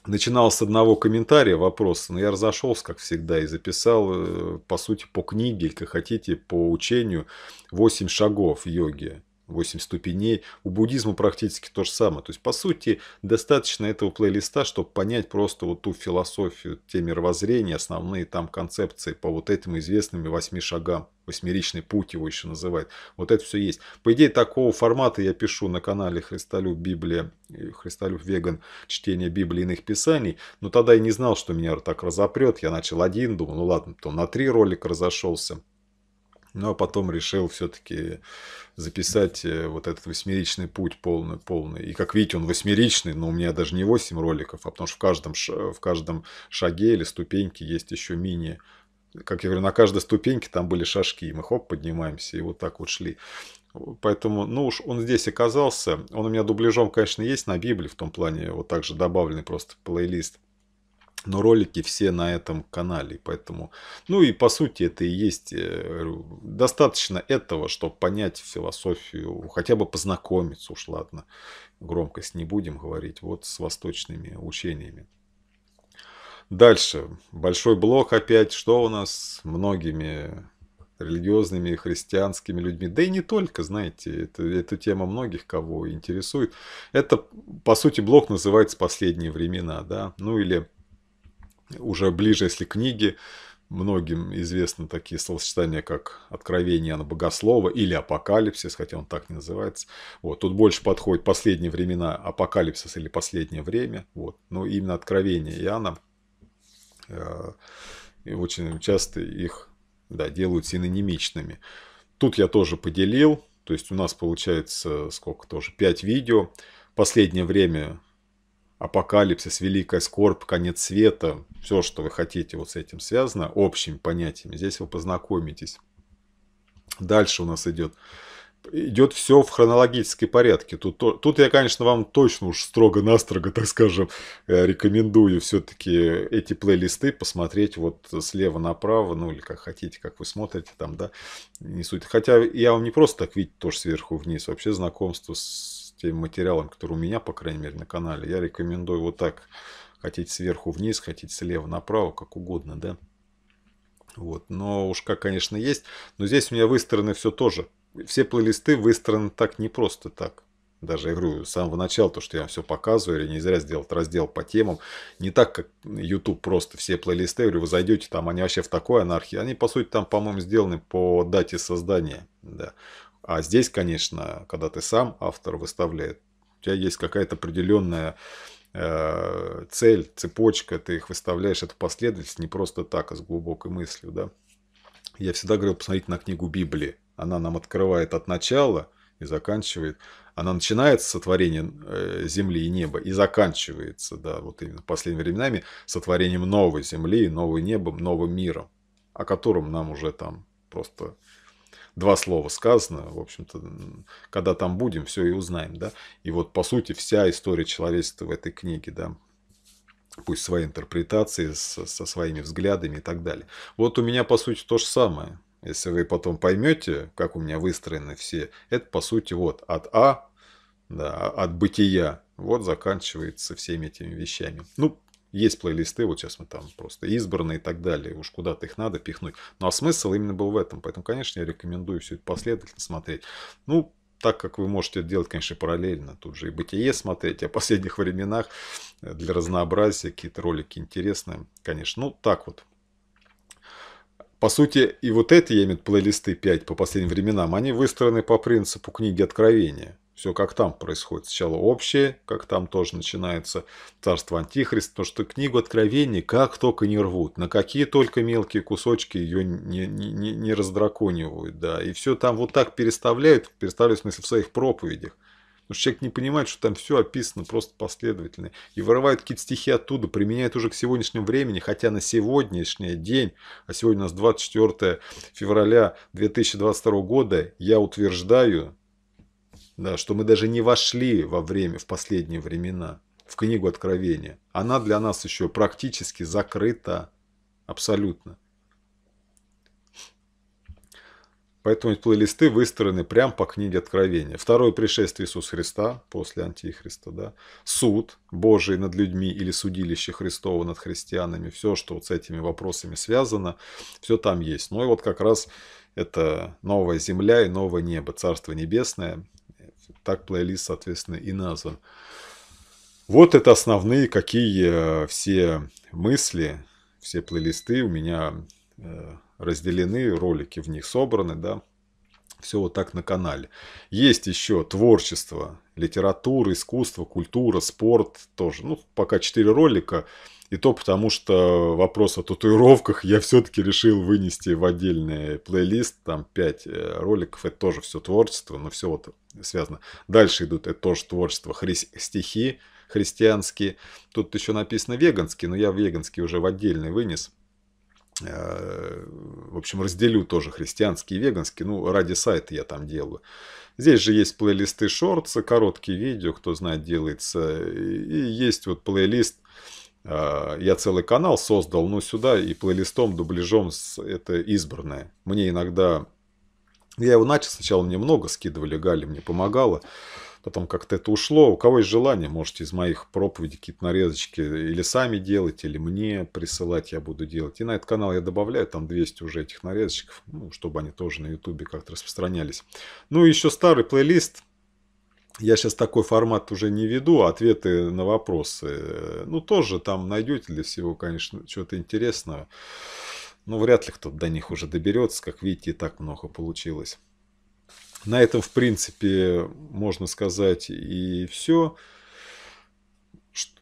Начинал с одного комментария вопрос, но я разошелся, как всегда, и записал, э, по сути, по книге, как хотите, по учению «8 шагов йоги». 8 ступеней. У буддизма практически то же самое. То есть, по сути, достаточно этого плейлиста, чтобы понять просто вот ту философию, те мировоззрения, основные там концепции по вот этим известным восьми шагам. Восьмеричный путь его еще называют. Вот это все есть. По идее, такого формата я пишу на канале Христолюб Библия, э, Христолюб Веган, чтение Библии иных писаний. Но тогда я не знал, что меня так разопрет. Я начал один, думал, ну ладно, то на три ролика разошелся. Ну, а потом решил все-таки записать э, вот этот восьмеричный путь полный, полный. И как видите, он восьмеричный, но у меня даже не 8 роликов, а потому что в каждом, в каждом шаге или ступеньке есть еще мини как я говорю, на каждой ступеньке там были шашки и мы хоп, поднимаемся, и вот так вот шли. Поэтому, ну уж он здесь оказался. Он у меня дубляжом, конечно, есть на Библии, в том плане вот также добавленный просто плейлист – но ролики все на этом канале, поэтому, ну и по сути это и есть, э, достаточно этого, чтобы понять философию, хотя бы познакомиться, уж ладно, громкость не будем говорить, вот с восточными учениями. Дальше, большой блок опять, что у нас многими религиозными христианскими людьми, да и не только, знаете, это, эта тема многих, кого интересует. Это, по сути, блок называется «Последние времена», да, ну или уже ближе, если книги, многим известны такие словосочетания, как «Откровение Иоанна Богослова» или «Апокалипсис», хотя он так не называется. Вот. Тут больше подходит «Последние времена», «Апокалипсис» или «Последнее время». Вот. Но именно «Откровение Иоанна» э, очень часто их да, делают синонимичными. Тут я тоже поделил, то есть у нас получается сколько тоже, пять видео. Последнее время апокалипсис, великая скорбь, конец света, все, что вы хотите вот с этим связано, общими понятиями, здесь вы познакомитесь. Дальше у нас идет идет все в хронологической порядке. Тут, тут я, конечно, вам точно уж строго-настрого, так скажем, э, рекомендую все-таки эти плейлисты посмотреть вот слева направо, ну или как хотите, как вы смотрите там, да, не суть. Хотя я вам не просто так видеть тоже сверху вниз, вообще знакомство с тем материалом, который у меня, по крайней мере, на канале, я рекомендую вот так. Хотите сверху вниз, хотите слева направо, как угодно, да. Вот, но уж как, конечно, есть. Но здесь у меня выстроены все тоже. Все плейлисты выстроены так не просто так. Даже, я говорю, с самого начала, то, что я все показываю, или не зря сделать раздел по темам. Не так, как YouTube просто все плейлисты, говорю, вы зайдете, там они вообще в такой анархии. Они, по сути, там, по-моему, сделаны по дате создания. Да. А здесь, конечно, когда ты сам автор выставляет, у тебя есть какая-то определенная э, цель, цепочка, ты их выставляешь, это последовательность не просто так, а с глубокой мыслью, да. Я всегда говорил, посмотрите на книгу Библии. Она нам открывает от начала и заканчивает. Она начинается с сотворения э, земли и неба и заканчивается, да, вот именно последними временами, сотворением новой земли, нового неба, новым миром, о котором нам уже там просто два слова сказано, в общем-то, когда там будем, все и узнаем, да. И вот, по сути, вся история человечества в этой книге, да, пусть свои интерпретации, со, со своими взглядами и так далее. Вот у меня, по сути, то же самое. Если вы потом поймете, как у меня выстроены все, это, по сути, вот от А, да, от бытия, вот заканчивается всеми этими вещами. Ну, есть плейлисты, вот сейчас мы там просто избранные и так далее. Уж куда-то их надо пихнуть. Ну а смысл именно был в этом. Поэтому, конечно, я рекомендую все это последовательно смотреть. Ну, так как вы можете это делать, конечно, параллельно. Тут же и бытие смотреть о последних временах э, для разнообразия, какие-то ролики интересные, конечно. Ну, так вот. По сути, и вот эти, я имею в виду плейлисты 5 по последним временам, они выстроены по принципу книги Откровения все как там происходит. Сначала общее, как там тоже начинается царство Антихриста, потому что книгу Откровений как только не рвут, на какие только мелкие кусочки ее не, не, не, не раздраконивают, да, и все там вот так переставляют, переставляют в смысле в своих проповедях. Потому что человек не понимает, что там все описано просто последовательно. И вырывают какие-то стихи оттуда, применяют уже к сегодняшнему времени, хотя на сегодняшний день, а сегодня у нас 24 февраля 2022 года, я утверждаю, да, что мы даже не вошли во время, в последние времена, в книгу Откровения. Она для нас еще практически закрыта абсолютно. Поэтому эти плейлисты выстроены прямо по книге Откровения. Второе пришествие Иисуса Христа после Антихриста. Да? Суд Божий над людьми или судилище Христова над христианами. Все, что вот с этими вопросами связано, все там есть. Ну и вот как раз это новая земля и новое небо, Царство Небесное. Так плейлист, соответственно, и назван. Вот это основные какие э, все мысли, все плейлисты у меня э, разделены, ролики в них собраны, да. Все вот так на канале. Есть еще творчество, литература, искусство, культура, спорт тоже. Ну, пока 4 ролика. И то потому, что вопрос о татуировках я все-таки решил вынести в отдельный плейлист. Там 5 э, роликов. Это тоже все творчество, но все вот связано. Дальше идут, это тоже творчество, хри стихи христианские. Тут еще написано веганские, но я веганский уже в отдельный вынес э, в общем, разделю тоже христианские и веганские. Ну, ради сайта я там делаю. Здесь же есть плейлисты шорты, короткие видео, кто знает, делается. И есть вот плейлист Э, я целый канал создал, ну, сюда и плейлистом, дубляжом это избранное. Мне иногда... Я его начал, сначала мне много скидывали, Гали мне помогала. Потом как-то это ушло. У кого есть желание, можете из моих проповедей какие-то нарезочки или сами делать, или мне присылать, я буду делать. И на этот канал я добавляю, там 200 уже этих нарезочек, ну, чтобы они тоже на ютубе как-то распространялись. Ну и еще старый плейлист я сейчас такой формат уже не веду, ответы на вопросы. Э, ну, тоже там найдете для всего, конечно, чего-то интересного. Но вряд ли кто-то до них уже доберется. Как видите, и так много получилось. На этом, в принципе, можно сказать и все.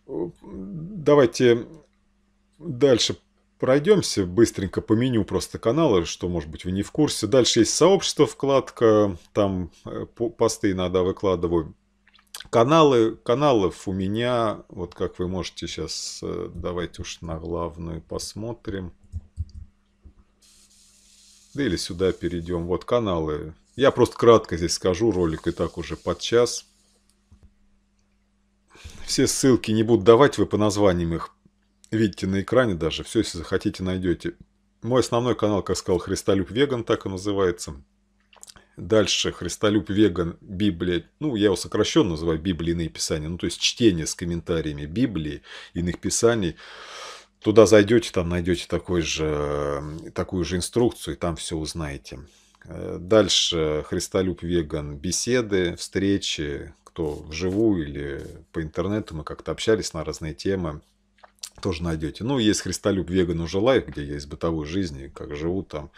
Давайте дальше Пройдемся быстренько по меню просто канала, что, может быть, вы не в курсе. Дальше есть сообщество, вкладка, там э, посты иногда выкладываю. Каналы, каналов у меня, вот как вы можете сейчас, э, давайте уж на главную посмотрим. Да или сюда перейдем, вот каналы. Я просто кратко здесь скажу, ролик и так уже под час. Все ссылки не буду давать, вы по названиям их Видите на экране даже, все, если захотите, найдете. Мой основной канал, как сказал, Христолюб Веган, так и называется. Дальше Христолюб Веган, Библия, ну, я его сокращенно называю Библии иные писания, ну, то есть чтение с комментариями Библии, иных писаний. Туда зайдете, там найдете такой же, такую же инструкцию, и там все узнаете. Э, дальше Христолюб Веган, беседы, встречи, кто вживую или по интернету, мы как-то общались на разные темы тоже найдете. Ну, есть «Христолюб веган вегану желаю», где я из бытовой жизни, как живу там,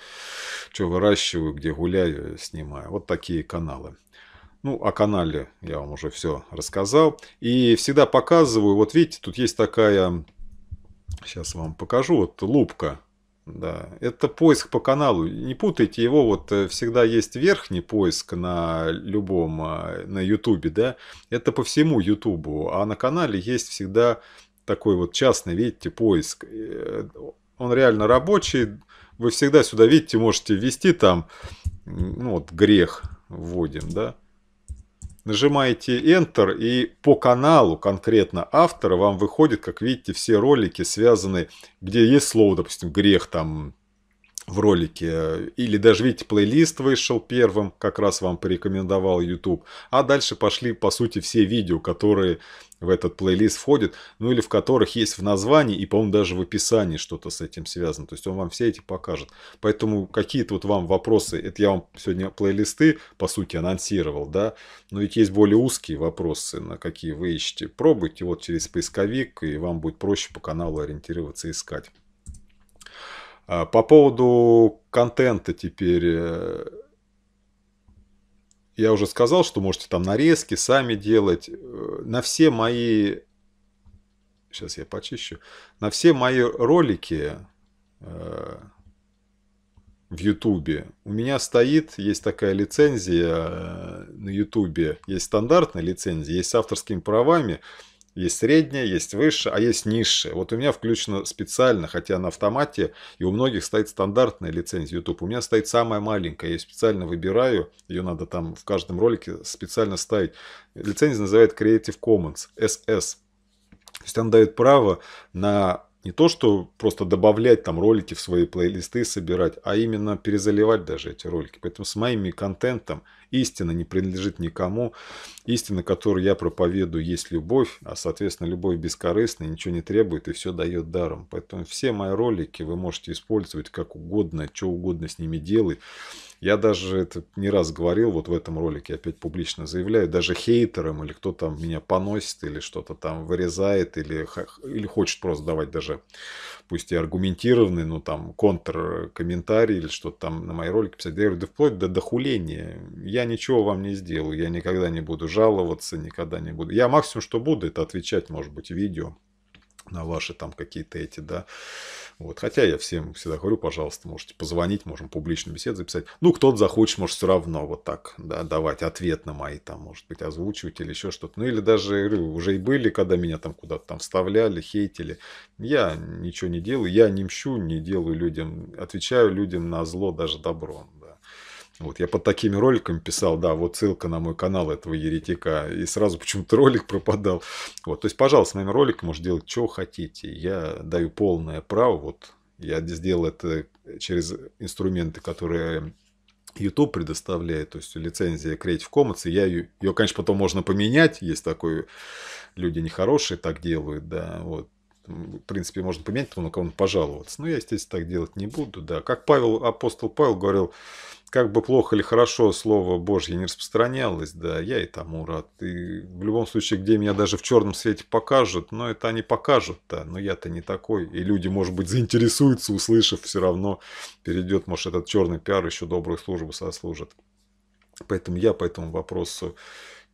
что выращиваю, где гуляю, снимаю. Вот такие каналы. Ну, о канале я вам уже все рассказал. И всегда показываю, вот видите, тут есть такая, сейчас вам покажу, вот лупка. Да, это поиск по каналу. Не путайте его, вот э, всегда есть верхний поиск на любом, э, на ютубе, да. Это по всему ютубу, а на канале есть всегда такой вот частный, видите, поиск. Э, он реально рабочий. Вы всегда сюда, видите, можете ввести там, ну вот, грех вводим, да. Нажимаете Enter, и по каналу конкретно автора вам выходит, как видите, все ролики связаны, где есть слово, допустим, грех там, в ролике. Или даже, видите, плейлист вышел первым, как раз вам порекомендовал YouTube. А дальше пошли, по сути, все видео, которые в этот плейлист входят, ну или в которых есть в названии и, по-моему, даже в описании что-то с этим связано. То есть он вам все эти покажет. Поэтому какие-то вот вам вопросы, это я вам сегодня плейлисты, по сути, анонсировал, да, но ведь есть более узкие вопросы, на какие вы ищете. Пробуйте вот через поисковик, и вам будет проще по каналу ориентироваться и искать. А, по поводу контента теперь. Э, я уже сказал, что можете там нарезки сами делать. Э, на все мои... Сейчас я почищу. На все мои ролики э, в Ютубе. У меня стоит, есть такая лицензия на Ютубе, есть стандартная лицензия, есть с авторскими правами. Есть средняя, есть высшая, а есть низшая. Вот у меня включено специально, хотя на автомате, и у многих стоит стандартная лицензия YouTube. У меня стоит самая маленькая, я ее специально выбираю, ее надо там в каждом ролике специально ставить. Лицензия называется Creative Commons, SS. То есть она дает право на не то, что просто добавлять там ролики в свои плейлисты, собирать, а именно перезаливать даже эти ролики. Поэтому с моим контентом истина не принадлежит никому. Истина, которую я проповедую, есть любовь, а, соответственно, любовь бескорыстная, ничего не требует и все дает даром. Поэтому все мои ролики вы можете использовать как угодно, что угодно с ними делать. Я даже это не раз говорил, вот в этом ролике опять публично заявляю, даже хейтерам или кто там меня поносит или что-то там вырезает или, или хочет просто давать даже, пусть и аргументированный, но там контр-комментарий или что-то там на мои ролики писать. Я говорю, да вплоть до дохуления. Я ничего вам не сделаю, я никогда не буду жаловаться, никогда не буду. Я максимум, что буду, это отвечать, может быть, видео на ваши там какие-то эти, да, вот. Хотя я всем всегда говорю, пожалуйста, можете позвонить, можем публичную беседу записать. Ну, кто-то захочет, может, все равно вот так да, давать ответ на мои там, может быть, озвучивать или еще что-то. Ну, или даже, говорю, уже и были, когда меня там куда-то там вставляли, хейтили. Я ничего не делаю, я не мщу, не делаю людям, отвечаю людям на зло, даже добро. Вот, я под такими роликами писал, да, вот ссылка на мой канал этого еретика, и сразу почему-то ролик пропадал. Вот, то есть, пожалуйста, с моим роликом можете делать, что хотите. Я даю полное право, вот, я сделал это через инструменты, которые YouTube предоставляет, то есть лицензия Creative Commons, и я ее, ее, конечно, потом можно поменять, есть такое. люди нехорошие так делают, да, вот, в принципе, можно поменять, потом на кого-нибудь пожаловаться, но я, естественно, так делать не буду, да, как Павел, апостол Павел говорил, как бы плохо или хорошо слово Божье не распространялось, да, я и тому рад. И в любом случае, где меня даже в черном свете покажут, но это они покажут, да, но я-то не такой. И люди, может быть, заинтересуются, услышав, все равно перейдет, может, этот черный пиар еще добрую службу сослужит. Поэтому я по этому вопросу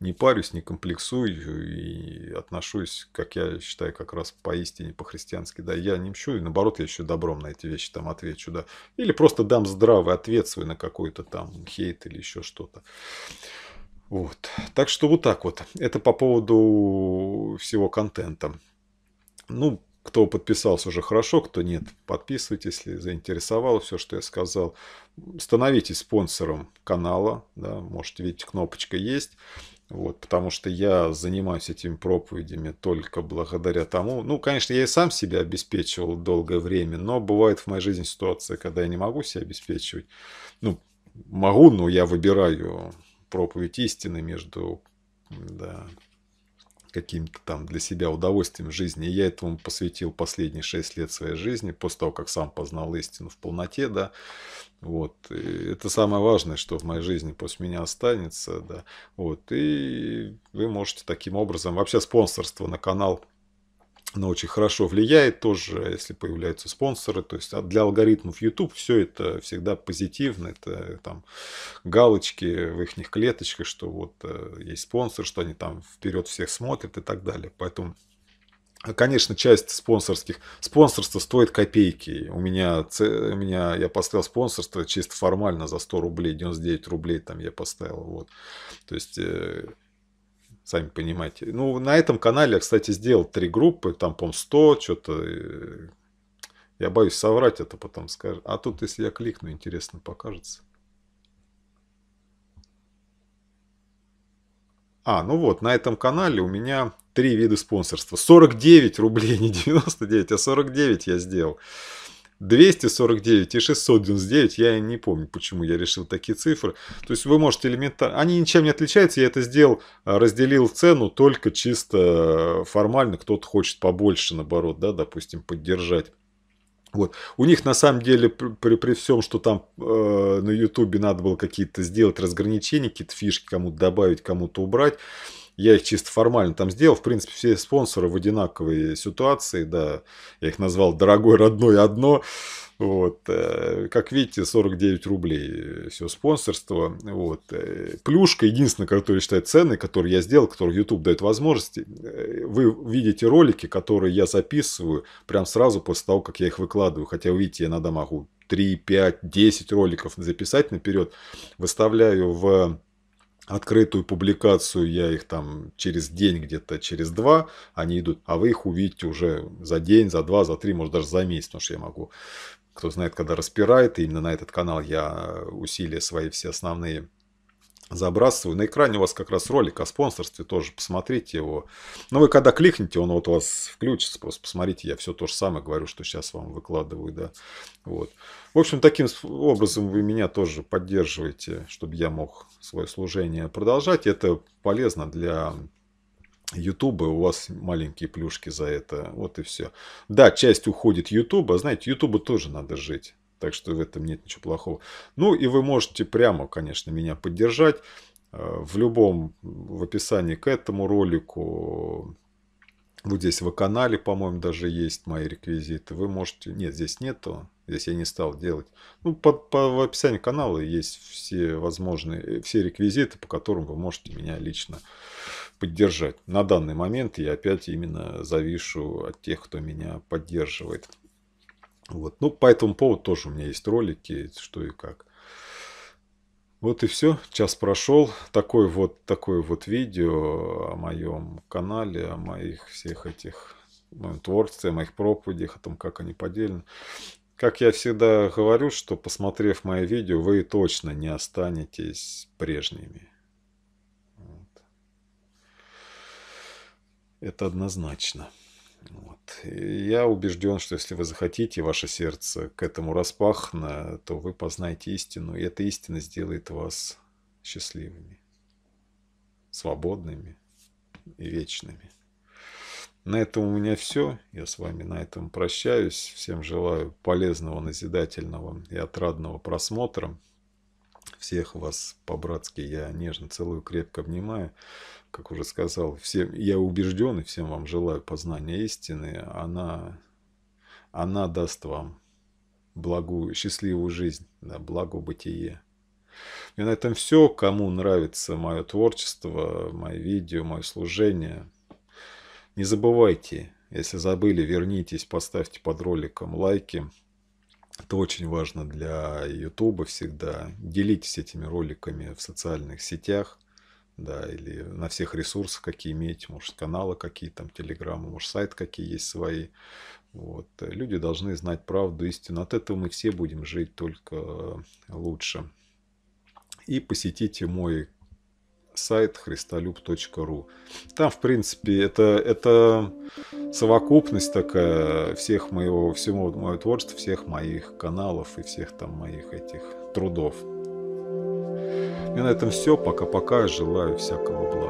не парюсь, не комплексую и отношусь, как я считаю, как раз поистине по-христиански. Да, я не мщу, и наоборот, я еще добром на эти вещи там отвечу, да. Или просто дам здравый ответ свой на какой-то там хейт или еще что-то. Вот. Так что вот так вот. Это по поводу всего контента. Ну, кто подписался уже хорошо, кто нет, подписывайтесь, если заинтересовало все, что я сказал. Становитесь спонсором канала, да, можете видеть, кнопочка есть. Вот, потому что я занимаюсь этими проповедями только благодаря тому, ну, конечно, я и сам себя обеспечивал долгое время, но бывает в моей жизни ситуация, когда я не могу себя обеспечивать. Ну, могу, но я выбираю проповедь истины между да, каким-то там для себя удовольствием жизни. И я этому посвятил последние 6 лет своей жизни, после того, как сам познал истину в полноте, да. Вот. И это самое важное, что в моей жизни после меня останется, да. Вот. И вы можете таким образом... Вообще спонсорство на канал она очень хорошо влияет тоже, если появляются спонсоры. То есть а для алгоритмов YouTube все это всегда позитивно. Это э, там галочки в их клеточках, что вот э, есть спонсор, что они там вперед всех смотрят и так далее. Поэтому а, Конечно, часть спонсорских. Спонсорство стоит копейки. У меня, у меня я поставил спонсорство чисто формально за 100 рублей, 99 рублей там я поставил. Вот. То есть э, сами понимаете. Ну, на этом канале я, кстати, сделал три группы, там, по моему 100, что-то... Э, я боюсь соврать, это потом скажет. А тут, если я кликну, интересно покажется. А, ну вот, на этом канале у меня три вида спонсорства. 49 рублей, не 99, а 49 я сделал. 249 и 699, я не помню, почему я решил такие цифры. То есть вы можете элементарно... Они ничем не отличаются, я это сделал, а, разделил цену только чисто э, формально. Кто-то хочет побольше, наоборот, да, допустим, поддержать. Вот. У них на самом деле при, при, всем, что там э, на Ютубе надо было какие-то сделать разграничения, какие-то фишки кому-то добавить, кому-то убрать, я их чисто формально там сделал. В принципе, все спонсоры в одинаковой ситуации, да. Я их назвал «Дорогой, родной, одно». Вот. Э, как видите, 49 рублей э, все спонсорство. Вот. Э, плюшка, единственная, которую я считаю ценной, которую я сделал, которую YouTube дает возможности. Вы видите ролики, которые я записываю прям сразу после того, как я их выкладываю. Хотя, вы видите, я иногда могу 3, 5, 10 роликов записать наперед. Выставляю в открытую публикацию, я их там через день где-то, через два они идут, а вы их увидите уже за день, за два, за три, может даже за месяц, потому что я могу, кто знает, когда распирает, и именно на этот канал я э, усилия свои все основные забрасываю. На экране у вас как раз ролик о спонсорстве, тоже посмотрите его. Но ну, вы когда кликните, он вот у вас включится, просто посмотрите, я все то же самое говорю, что сейчас вам выкладываю, да. Вот. В общем, таким образом вы меня тоже поддерживаете, чтобы я мог свое служение продолжать. Это полезно для Ютуба, у вас маленькие плюшки за это, вот и все. Да, часть уходит Ютуба, знаете, Ютуба тоже надо жить. Так что в этом нет ничего плохого. Ну и вы можете прямо, конечно, меня поддержать. Э, в любом, в описании к этому ролику, вот здесь в канале, по-моему, даже есть мои реквизиты. Вы можете... Нет, здесь нету. Здесь я не стал делать. Ну, по, по, в описании канала есть все возможные, э, все реквизиты, по которым вы можете меня лично поддержать. На данный момент я опять именно завишу от тех, кто меня поддерживает. Вот. Ну, по этому поводу тоже у меня есть ролики, что и как. Вот и все, час прошел. Такое вот, такое вот видео о моем канале, о моих всех этих моем творчестве, о моих проповедях, о том, как они поделены. Как я всегда говорю, что посмотрев мои видео, вы точно не останетесь прежними. Вот. Это однозначно. Вот. я убежден, что если вы захотите, ваше сердце к этому распахно, то вы познаете истину, и эта истина сделает вас счастливыми, свободными и вечными. На этом у меня все. Я с вами на этом прощаюсь. Всем желаю полезного, назидательного и отрадного просмотра. Всех вас по-братски я нежно целую, крепко обнимаю как уже сказал, всем, я убежден и всем вам желаю познания истины, она, она даст вам благую, счастливую жизнь, да, благо бытие. И на этом все. Кому нравится мое творчество, мои видео, мое служение, не забывайте, если забыли, вернитесь, поставьте под роликом лайки. Это очень важно для YouTube всегда. Делитесь этими роликами в социальных сетях да, или на всех ресурсах, какие имеете, может, каналы какие там, телеграммы, может, сайт какие есть свои. Вот. Люди должны знать правду, истину. От этого мы все будем жить только лучше. И посетите мой сайт христолюб.ру. Там, в принципе, это, это совокупность такая всех моего, всего моего творчества, всех моих каналов и всех там моих этих трудов. И на этом все. Пока-пока. Желаю всякого блага.